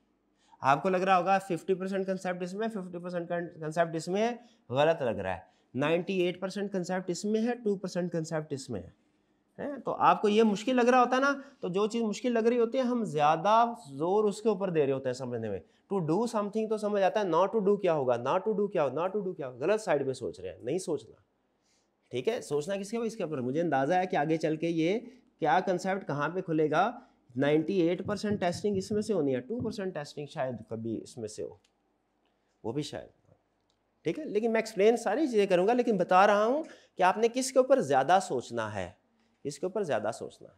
आपको लग रहा होगा 50 परसेंट कंसेप्ट इसमें 50 परसेंट कंसेप्ट इसमें है गलत लग रहा है 98 परसेंट कंसेप्ट इसमें है 2 परसेंट कंसेप्ट इसमें है है तो आपको ये मुश्किल लग रहा होता है ना तो जो चीज़ मुश्किल लग रही होती है हम ज़्यादा जोर उसके ऊपर दे रहे होते हैं समझने में टू डू समथिंग तो समझ आता है नॉट टू डू क्या होगा नॉट टू डू क्या होगा नॉट टू डू क्या होगा गलत साइड में सोच रहे हैं नहीं सोचना ठीक है सोचना किसके ऊपर इसके ऊपर मुझे अंदाज़ा है कि आगे चल के ये क्या कंसेप्ट कहाँ पे खुलेगा एट परसेंट टेस्टिंग इसमें से होनी है टू परसेंट टेस्टिंग शायद कभी इसमें से हो वो भी शायद ठीक है लेकिन मैं एक्सप्लेन सारी चीज़ें करूँगा लेकिन बता रहा हूँ कि आपने किसके ऊपर ज़्यादा सोचना है इसके ऊपर ज़्यादा सोचना है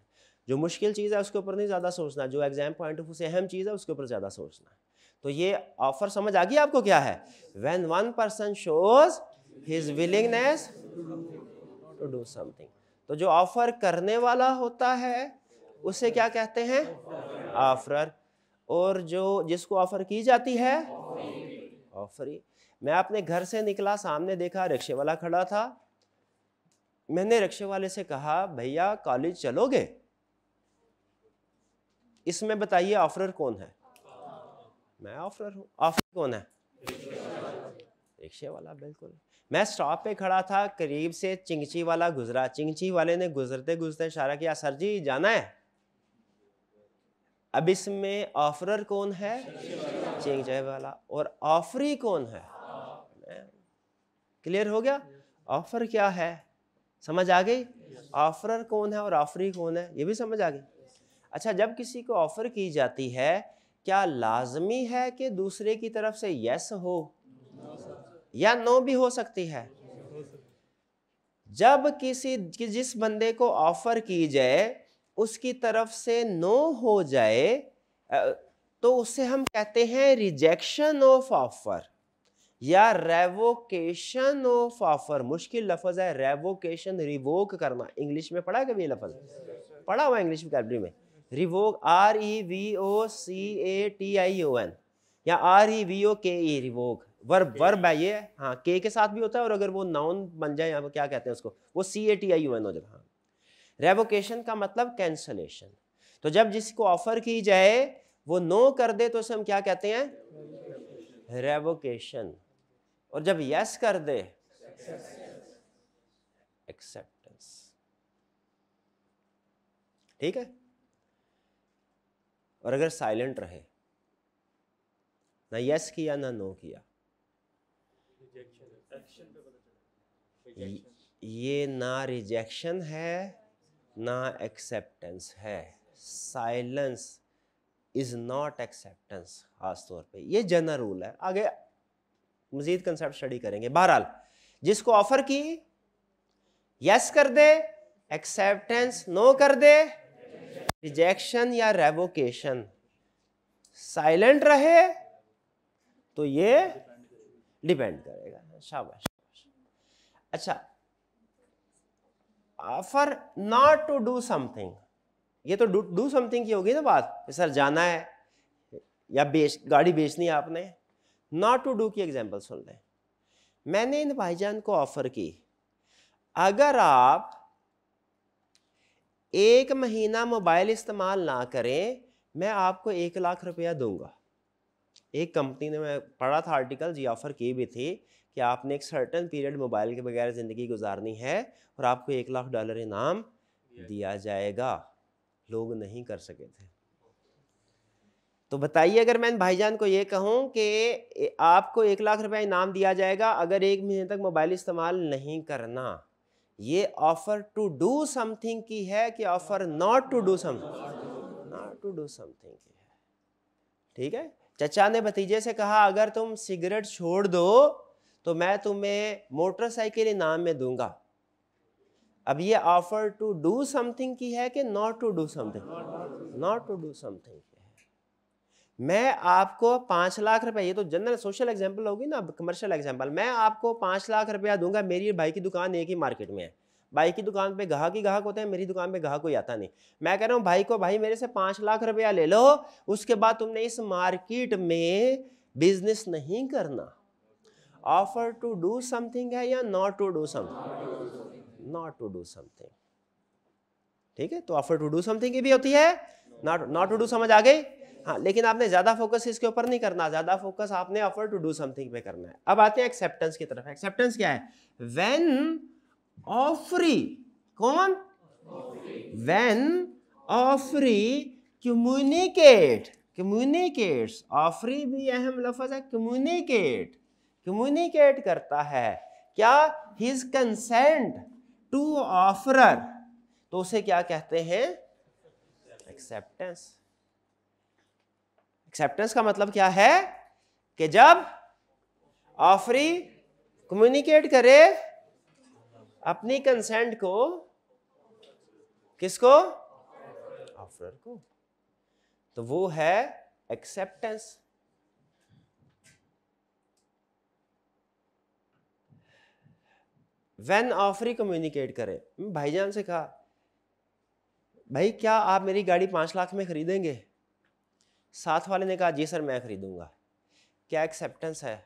जो मुश्किल चीज़ है उसके ऊपर नहीं ज़्यादा सोचना जो एग्जाम पॉइंट ऑफ व्यू से अहम चीज़ है उसके ऊपर ज़्यादा सोचना तो ये ऑफर समझ आ गई आपको क्या है when one person shows his willingness to do something तो जो ऑफर करने वाला होता है उसे क्या कहते हैं ऑफरर और जो जिसको ऑफर की जाती है ऑफरी मैं अपने घर से निकला सामने देखा रिक्शे वाला खड़ा था मैंने रिक्शे वाले से कहा भैया कॉलेज चलोगे इसमें बताइए ऑफरर कौन है मैं ऑफरर हूँ ऑफर कौन है रिक्शे वाला बिल्कुल मैं स्टॉप पे खड़ा था करीब से चिंगची वाला गुजरा चिंगची वाले ने गुजरते गुजरते इशारा किया सर जी जाना है अब इसमें ऑफरर कौन है चिंगचे वाला और ऑफरी कौन है क्लियर हो गया ऑफर क्या है समझ आ गई ऑफरर कौन है और ऑफरी कौन है ये भी समझ आ गई अच्छा जब किसी को ऑफर की जाती है क्या लाजमी है कि दूसरे की तरफ से यस हो या नो भी हो सकती है जब किसी कि जिस बंदे को ऑफर की जाए उसकी तरफ से नो हो जाए तो उसे हम कहते हैं रिजेक्शन ऑफ ऑफर या रेवोकेशन ऑफ ऑफर मुश्किल लफज है रेवोकेशन रिवोक करना इंग्लिश में पढ़ा कभी ये लफज पढ़ा हुआ इंग्लिश कैबरी में revoke R E V O C A T I O N या R E V O K E revoke verb verb है ये हाँ के के साथ भी होता है और अगर वो नाउन बन जाए यहाँ पर क्या कहते हैं उसको वो सी A T I O N हो जाता हाँ रेवोकेशन का मतलब कैंसलेशन तो जब जिसको ऑफर की जाए वो नो कर दे तो उसे हम क्या कहते हैं रेवोकेशन और जब यस कर दे एक्सेप्टेंस ठीक है और अगर साइलेंट रहे ना यस किया ना नो किया ये ना रिजेक्शन है ना एक्सेप्टेंस है साइलेंस इज नॉट एक्सेप्टेंस खास तौर पे ये जनरल रूल है आगे मज़ीद कंसेप्ट स्टडी करेंगे बहरहाल जिसको ऑफ़र की यस कर दे एक्सेप्टेंस नो कर दे रिजेक्शन या रेवोकेशन साइलेंट रहे तो ये डिपेंड करेगा शाबाश अच्छा offer not to do something ये तो डू समथिंग की होगी ना बात सर जाना है या बेच गाड़ी बेचनी है आपने नॉट टू डू की एग्जाम्पल सुन लें मैंने इन भाईजान को ऑफर की अगर आप एक महीना मोबाइल इस्तेमाल ना करें मैं आपको एक लाख रुपया दूंगा एक कंपनी ने मैं पढ़ा था आर्टिकल जी ऑफर की भी थी कि आपने एक सर्टन पीरियड मोबाइल के बगैर ज़िंदगी गुजारनी है और आपको एक लाख डॉलर इनाम दिया जाएगा लोग नहीं कर सके थे तो बताइए अगर मैं भाईजान को ये कहूँ कि आपको एक लाख रुपया इनाम दिया जाएगा अगर एक महीने तक मोबाइल इस्तेमाल नहीं करना ये ऑफर टू डू समथिंग की है कि offer not to do something not to do something की है ठीक है चचा ने भतीजे से कहा अगर तुम सिगरेट छोड़ दो तो मैं तुम्हें मोटरसाइकिल इनाम में दूंगा अब ये ऑफर टू डू समथिंग की है कि not to do something not to do something मैं आपको पांच लाख रुपया ये तो जनरल सोशल एग्जाम्पल होगी ना कमर्शियल एग्जाम्पल मैं आपको पांच लाख रुपया दूंगा मेरी भाई की दुकान एक ही मार्केट में है भाई की दुकान पे ग्राहक ही ग्राहक होते हैं मेरी दुकान पे ग्राहक कोई आता नहीं मैं कह रहा हूँ भाई को भाई मेरे से पांच लाख रुपया ले लो उसके बाद तुमने इस मार्केट में बिजनेस नहीं करना ऑफर टू डू समथिंग है या not to do something not to do something ठीक है तो ऑफर टू डू समथिंग भी होती है नॉट नॉट टू डू समझ आ गई हाँ लेकिन आपने ज़्यादा फोकस इसके ऊपर नहीं करना ज़्यादा फोकस आपने अफर टू डू समथिंग पे करना है अब आते हैं एक्सेप्टेंस की तरफ एक्सेप्टेंस क्या है वेन ऑफरी कौन when offeree communicate communicates offeree भी अहम लफज है कम्युनिकेट कम्युनिकेट करता है क्या हिज कंसेंट टू ऑफरर तो उसे क्या कहते हैं एक्सेप्टेंस एक्सेप्टेंस का मतलब क्या है कि जब ऑफरी कम्युनिकेट करे अपनी कंसेंट को किसको ऑफर को तो वो है एक्सेप्टेंस वेन ऑफरी कम्युनिकेट करे भाईजान से कहा भाई क्या आप मेरी गाड़ी पांच लाख में खरीदेंगे साथ वाले ने कहा जी सर मैं खरीदूंगा क्या एक्सेप्टेंस है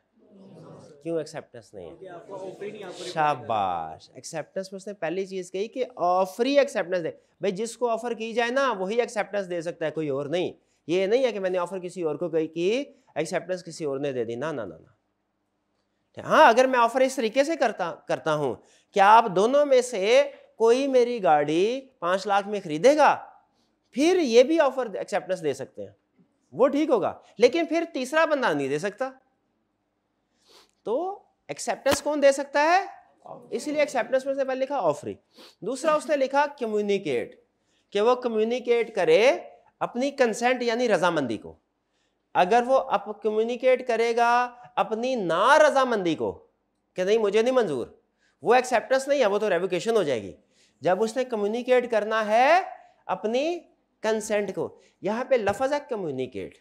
क्यों एक्सेप्टेंस नहीं है शाबाश एक्सेप्टेंस में उसने पहली चीज़ कही कि ऑफर ही एक्सेप्टेंस दे भाई जिसको ऑफर की जाए ना वही एक्सेप्टेंस दे सकता है कोई और नहीं ये नहीं है कि मैंने ऑफर किसी और को कही कि एक्सेप्टेंस किसी और ने दे दी ना ना ना ना हाँ अगर मैं ऑफर इस तरीके से करता करता हूँ क्या आप दोनों में से कोई मेरी गाड़ी पांच लाख में खरीदेगा फिर ये भी ऑफर एक्सेप्टेंस दे सकते हैं वो ठीक होगा लेकिन फिर तीसरा बंदा नहीं दे सकता तो एक्सेप्टेंस कौन दे सकता है इसलिए एक्सेप्टेंस में से पहले लिखा ऑफरी दूसरा उसने लिखा कम्युनिकेट कि वो कम्युनिकेट करे अपनी कंसेंट यानी रजामंदी को अगर वो अप कम्युनिकेट करेगा अपनी ना रजामंदी को कि नहीं मुझे नहीं मंजूर वो एक्सेप्टेंस नहीं है वो तो रेवोकेशन हो जाएगी जब उसने कम्युनिकेट करना है अपनी कंसेंट को यहाँ पे लफज है कम्युनिकेट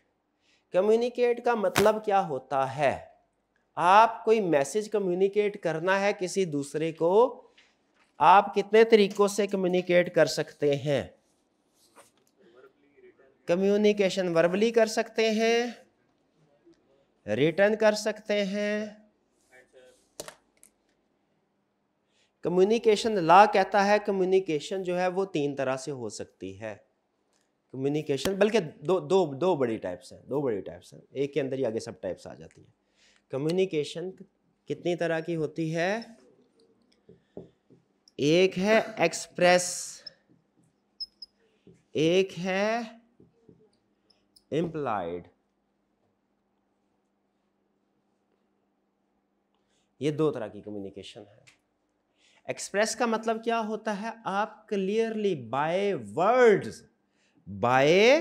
कम्युनिकेट का मतलब क्या होता है आप कोई मैसेज कम्युनिकेट करना है किसी दूसरे को आप कितने तरीकों से कम्युनिकेट कर सकते हैं कम्युनिकेशन वर्बली कर सकते हैं रिटर्न कर सकते हैं कम्युनिकेशन लॉ कहता है कम्युनिकेशन जो है वो तीन तरह से हो सकती है कम्युनिकेशन बल्कि दो दो दो बड़ी टाइप्स हैं दो बड़ी टाइप्स हैं एक के अंदर ही आगे सब टाइप्स आ जाती हैं कम्युनिकेशन कितनी तरह की होती है एक है एक्सप्रेस एक है इम्प्लाइड ये दो तरह की कम्युनिकेशन है एक्सप्रेस का मतलब क्या होता है आप clearly by words by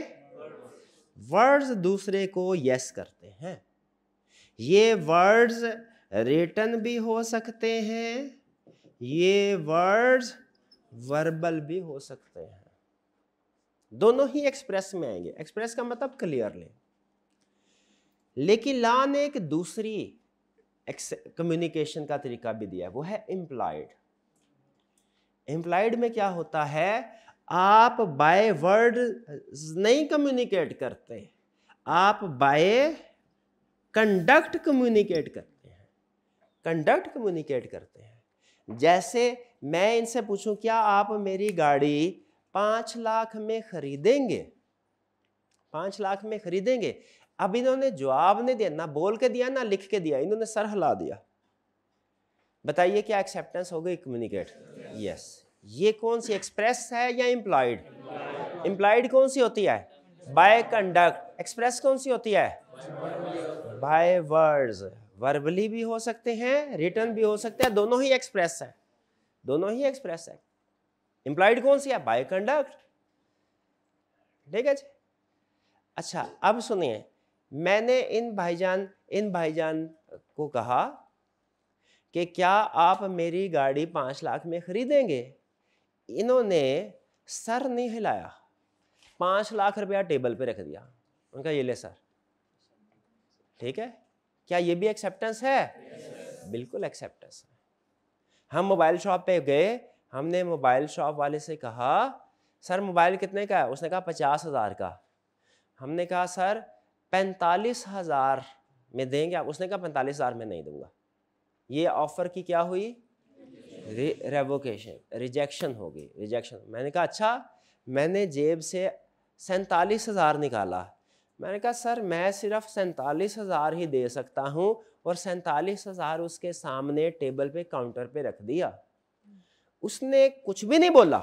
words दूसरे को यस करते हैं ये वर्ड्स रिटर्न भी हो सकते हैं ये वर्ड्स वर्बल भी हो सकते हैं दोनों ही एक्सप्रेस में आएंगे एक्सप्रेस का मतलब क्लियरली लेकिन ला ने एक दूसरी कम्युनिकेशन का तरीका भी दिया है वो है इम्प्लाइड इम्प्लाइड में क्या होता है आप बाय वर्ड नहीं कम्युनिकेट करते आप बाय कंडक्ट कम्युनिकेट करते हैं कंडक्ट कम्युनिकेट करते हैं जैसे मैं इनसे पूछूं क्या आप मेरी गाड़ी पाँच लाख में खरीदेंगे पाँच लाख में खरीदेंगे अब इन्होंने जवाब नहीं दिया ना बोल के दिया ना लिख के दिया इन्होंने सर हिला दिया बताइए क्या एक्सेप्टेंस हो गई कम्युनिकेट यस yes. ये कौन सी एक्सप्रेस है या इम्प्लाइड इम्प्लाइड कौन सी होती है बाय कंडक्ट एक्सप्रेस कौन सी होती है बाय वर्ड्स वर्बली भी हो सकते हैं रिटर्न भी हो सकते हैं दोनों ही एक्सप्रेस है दोनों ही एक्सप्रेस है इम्प्लाइड कौन सी है बाय कंडक्ट ठीक है जी अच्छा अब सुनिए मैंने इन भाईजान इन भाईजान को कहा कि क्या आप मेरी गाड़ी पाँच लाख में खरीदेंगे इन्होंने सर नहीं हिलाया पाँच लाख रुपया टेबल पे रख दिया उनका ये ले सर ठीक है क्या ये भी एक्सेप्टेंस है yes. बिल्कुल एक्सेप्टेंस है हम मोबाइल शॉप पे गए हमने मोबाइल शॉप वाले से कहा सर मोबाइल कितने का है उसने कहा पचास हज़ार का हमने कहा सर पैंतालीस हज़ार में देंगे आप उसने कहा पैंतालीस हज़ार में नहीं दूंगा ये ऑफ़र की क्या हुई रेवोकेशन रिजेक्शन होगी रिजेक्शन मैंने कहा अच्छा मैंने जेब से सैंतालीस हज़ार निकाला मैंने कहा सर मैं सिर्फ सैंतालीस हज़ार ही दे सकता हूँ और सैंतालीस हज़ार उसके सामने टेबल पे काउंटर पे रख दिया उसने कुछ भी नहीं बोला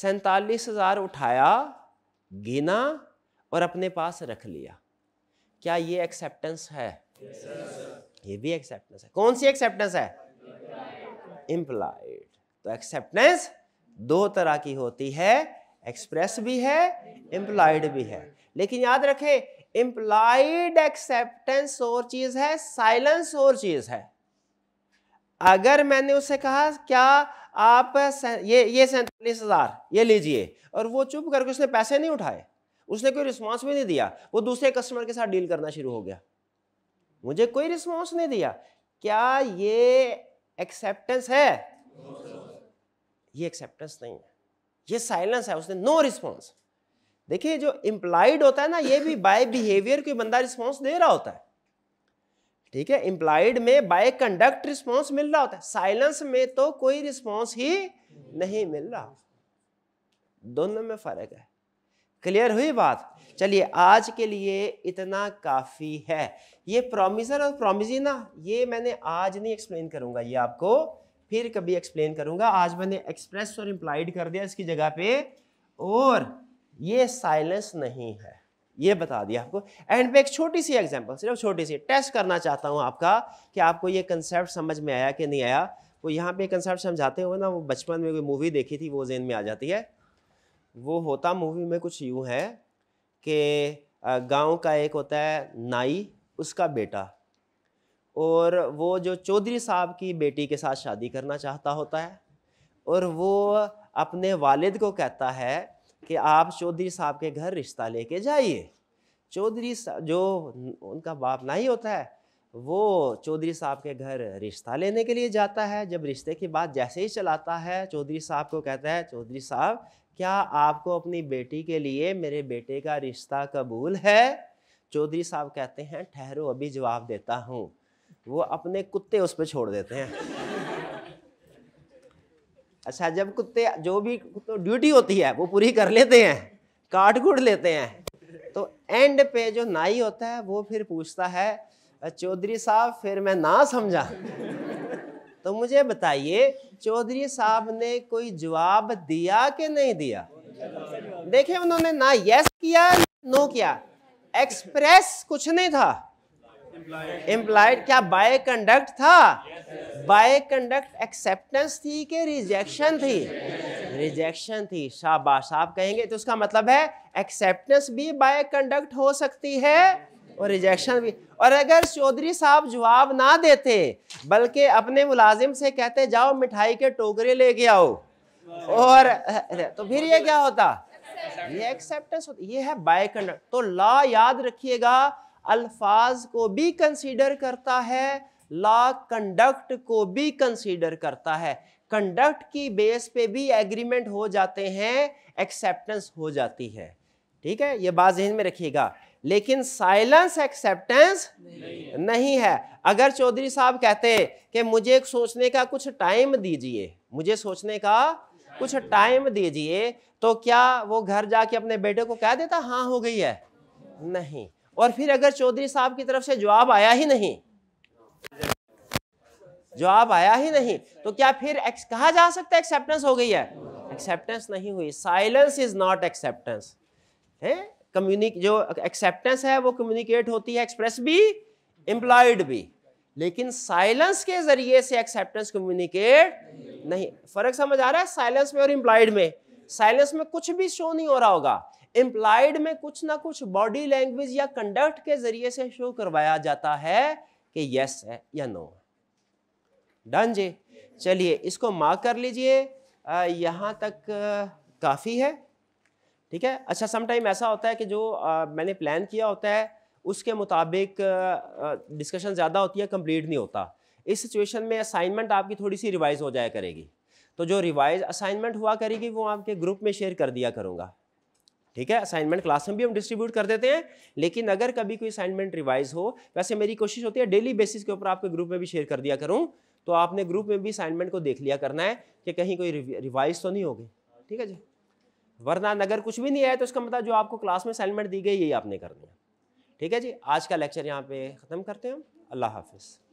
सैतालीस हजार उठाया गिना और अपने पास रख लिया क्या ये एक्सेप्टेंस है yes, ये भी एक्सेप्टेंस है कौन सी एक्सेप्टेंस है इम्प्लाइड तो एक्सेप्टेंस दो तरह की होती है एक्सप्रेस भी है इम्प्लाइड भी है लेकिन याद रखें इम्प्लाइड एक्सेप्टेंस और चीज है साइलेंस और चीज है अगर मैंने उससे कहा क्या आप ये ये सैंतालीस हजार ये लीजिए और वो चुप करके उसने पैसे नहीं उठाए उसने कोई रिस्पॉन्स भी नहीं दिया वो दूसरे कस्टमर के साथ डील करना शुरू हो गया मुझे कोई रिस्पॉन्स नहीं दिया क्या ये एक्सेप्टेंस है ये एक्सेप्टेंस नहीं है ये साइलेंस है उसने नो रिस्पॉन्स देखिए जो इम्प्लाइड होता है ना ये भी बाय बिहेवियर कोई बंदा रिस्पॉन्स दे रहा होता है ठीक है इम्प्लाइड में बाय कंडक्ट रिस्पॉन्स मिल रहा होता है साइलेंस में तो कोई रिस्पॉन्स ही नहीं मिल रहा दोनों में फर्क है क्लियर हुई बात चलिए आज के लिए इतना काफ़ी है ये प्रोमिसर और प्रोमिजी ना ये मैंने आज नहीं एक्सप्लेन करूँगा ये आपको फिर कभी एक्सप्लेन करूँगा आज मैंने एक्सप्रेस और इम्प्लाइड कर दिया इसकी जगह पे और ये साइलेंस नहीं है ये बता दिया आपको एंड पे एक छोटी सी एग्जांपल सिर्फ छोटी सी टेस्ट करना चाहता हूँ आपका कि आपको ये कंसेप्ट समझ में आया कि नहीं आया वो यहाँ पे कंसेप्ट समझाते हुए ना वो बचपन में कोई मूवी देखी थी वो जेन में आ जाती है वो होता मूवी में कुछ यूँ है कि गांव का एक होता है नाई उसका बेटा और वो जो चौधरी साहब की बेटी के साथ शादी करना चाहता होता है और वो अपने वालिद को कहता है कि आप चौधरी साहब के घर रिश्ता लेके जाइए चौधरी जो उनका बाप ही होता है वो चौधरी साहब के घर रिश्ता लेने के लिए जाता है जब रिश्ते की बात जैसे ही चलाता है चौधरी साहब को कहता है चौधरी साहब क्या आपको अपनी बेटी के लिए मेरे बेटे का रिश्ता कबूल है चौधरी साहब कहते हैं ठहरो अभी जवाब देता हूँ वो अपने कुत्ते उस पर छोड़ देते हैं अच्छा जब कुत्ते जो भी तो ड्यूटी होती है वो पूरी कर लेते हैं काट कूट लेते हैं तो एंड पे जो नाई होता है वो फिर पूछता है चौधरी साहब फिर मैं ना समझा तो मुझे बताइए चौधरी साहब ने कोई जवाब दिया कि नहीं दिया देखे उन्होंने ना यस किया नो किया एक्सप्रेस कुछ नहीं था इम्प्लाइड क्या बाय कंडक्ट था बाय कंडक्ट एक्सेप्टेंस थी कि रिजेक्शन थी रिजेक्शन थी शाबाश आप कहेंगे तो उसका मतलब है एक्सेप्टेंस भी बाय कंडक्ट हो सकती है और रिजेक्शन भी और अगर चौधरी साहब जवाब ना देते बल्कि अपने मुलाजिम से कहते जाओ मिठाई के टोकरे लेके आओ और तो फिर ये क्या होता ये एक्सेप्टेंस ये है बाय कंडक्ट तो ला याद रखिएगा अल्फाज को भी कंसीडर करता है ला कंडक्ट को भी कंसीडर करता है कंडक्ट की बेस पे भी एग्रीमेंट हो जाते हैं एक्सेप्टेंस हो जाती है ठीक है ये बात जहन में रखिएगा लेकिन साइलेंस एक्सेप्टेंस नहीं, नहीं है अगर चौधरी साहब कहते कि मुझे सोचने का कुछ टाइम दीजिए मुझे सोचने का कुछ टाइम दीजिए तो क्या वो घर जाके अपने बेटे को कह देता हाँ हो गई है नहीं और फिर अगर चौधरी साहब की तरफ से जवाब आया ही नहीं जवाब आया ही नहीं तो क्या फिर कहा जा सकता है एक्सेप्टेंस हो गई है एक्सेप्टेंस नहीं हुई साइलेंस इज नॉट एक्सेप्टेंस है कम्युनिक जो एक्सेप्टेंस है वो कम्युनिकेट होती है एक्सप्रेस भी एम्प्लॉयड भी लेकिन साइलेंस के जरिए से एक्सेप्टेंस कम्युनिकेट नहीं, नहीं। फर्क समझ आ रहा है साइलेंस में और इम्प्लाइड में साइलेंस में कुछ भी शो नहीं हो रहा होगा इम्प्लाइड में कुछ ना कुछ बॉडी लैंग्वेज या कंडक्ट के जरिए से शो करवाया जाता है कि यस है या नो है डन जी चलिए इसको मार्क कर लीजिए यहाँ तक काफ़ी है ठीक है अच्छा समटाइम ऐसा होता है कि जो आ, मैंने प्लान किया होता है उसके मुताबिक डिस्कशन ज़्यादा होती है कंप्लीट नहीं होता इस सिचुएशन में असाइनमेंट आपकी थोड़ी सी रिवाइज हो जाया करेगी तो जो रिवाइज असाइनमेंट हुआ करेगी वो आपके ग्रुप में शेयर कर दिया करूँगा ठीक है असाइनमेंट क्लास में भी हम डिस्ट्रीब्यूट कर देते हैं लेकिन अगर कभी कोई असाइनमेंट रिवाइज हो वैसे मेरी कोशिश होती है डेली बेसिस के ऊपर आपके ग्रुप में भी शेयर कर दिया करूँ तो आपने ग्रुप में भी असाइनमेंट को देख लिया करना है कि कहीं कोई रिवाइज तो नहीं होगी ठीक है जी वरना अगर कुछ भी नहीं आया तो इसका मतलब जो आपको क्लास में असाइनमेंट दी गई यही आपने करनी है ठीक है जी आज का लेक्चर यहाँ पे ख़त्म करते हैं अल्लाह हाफिज़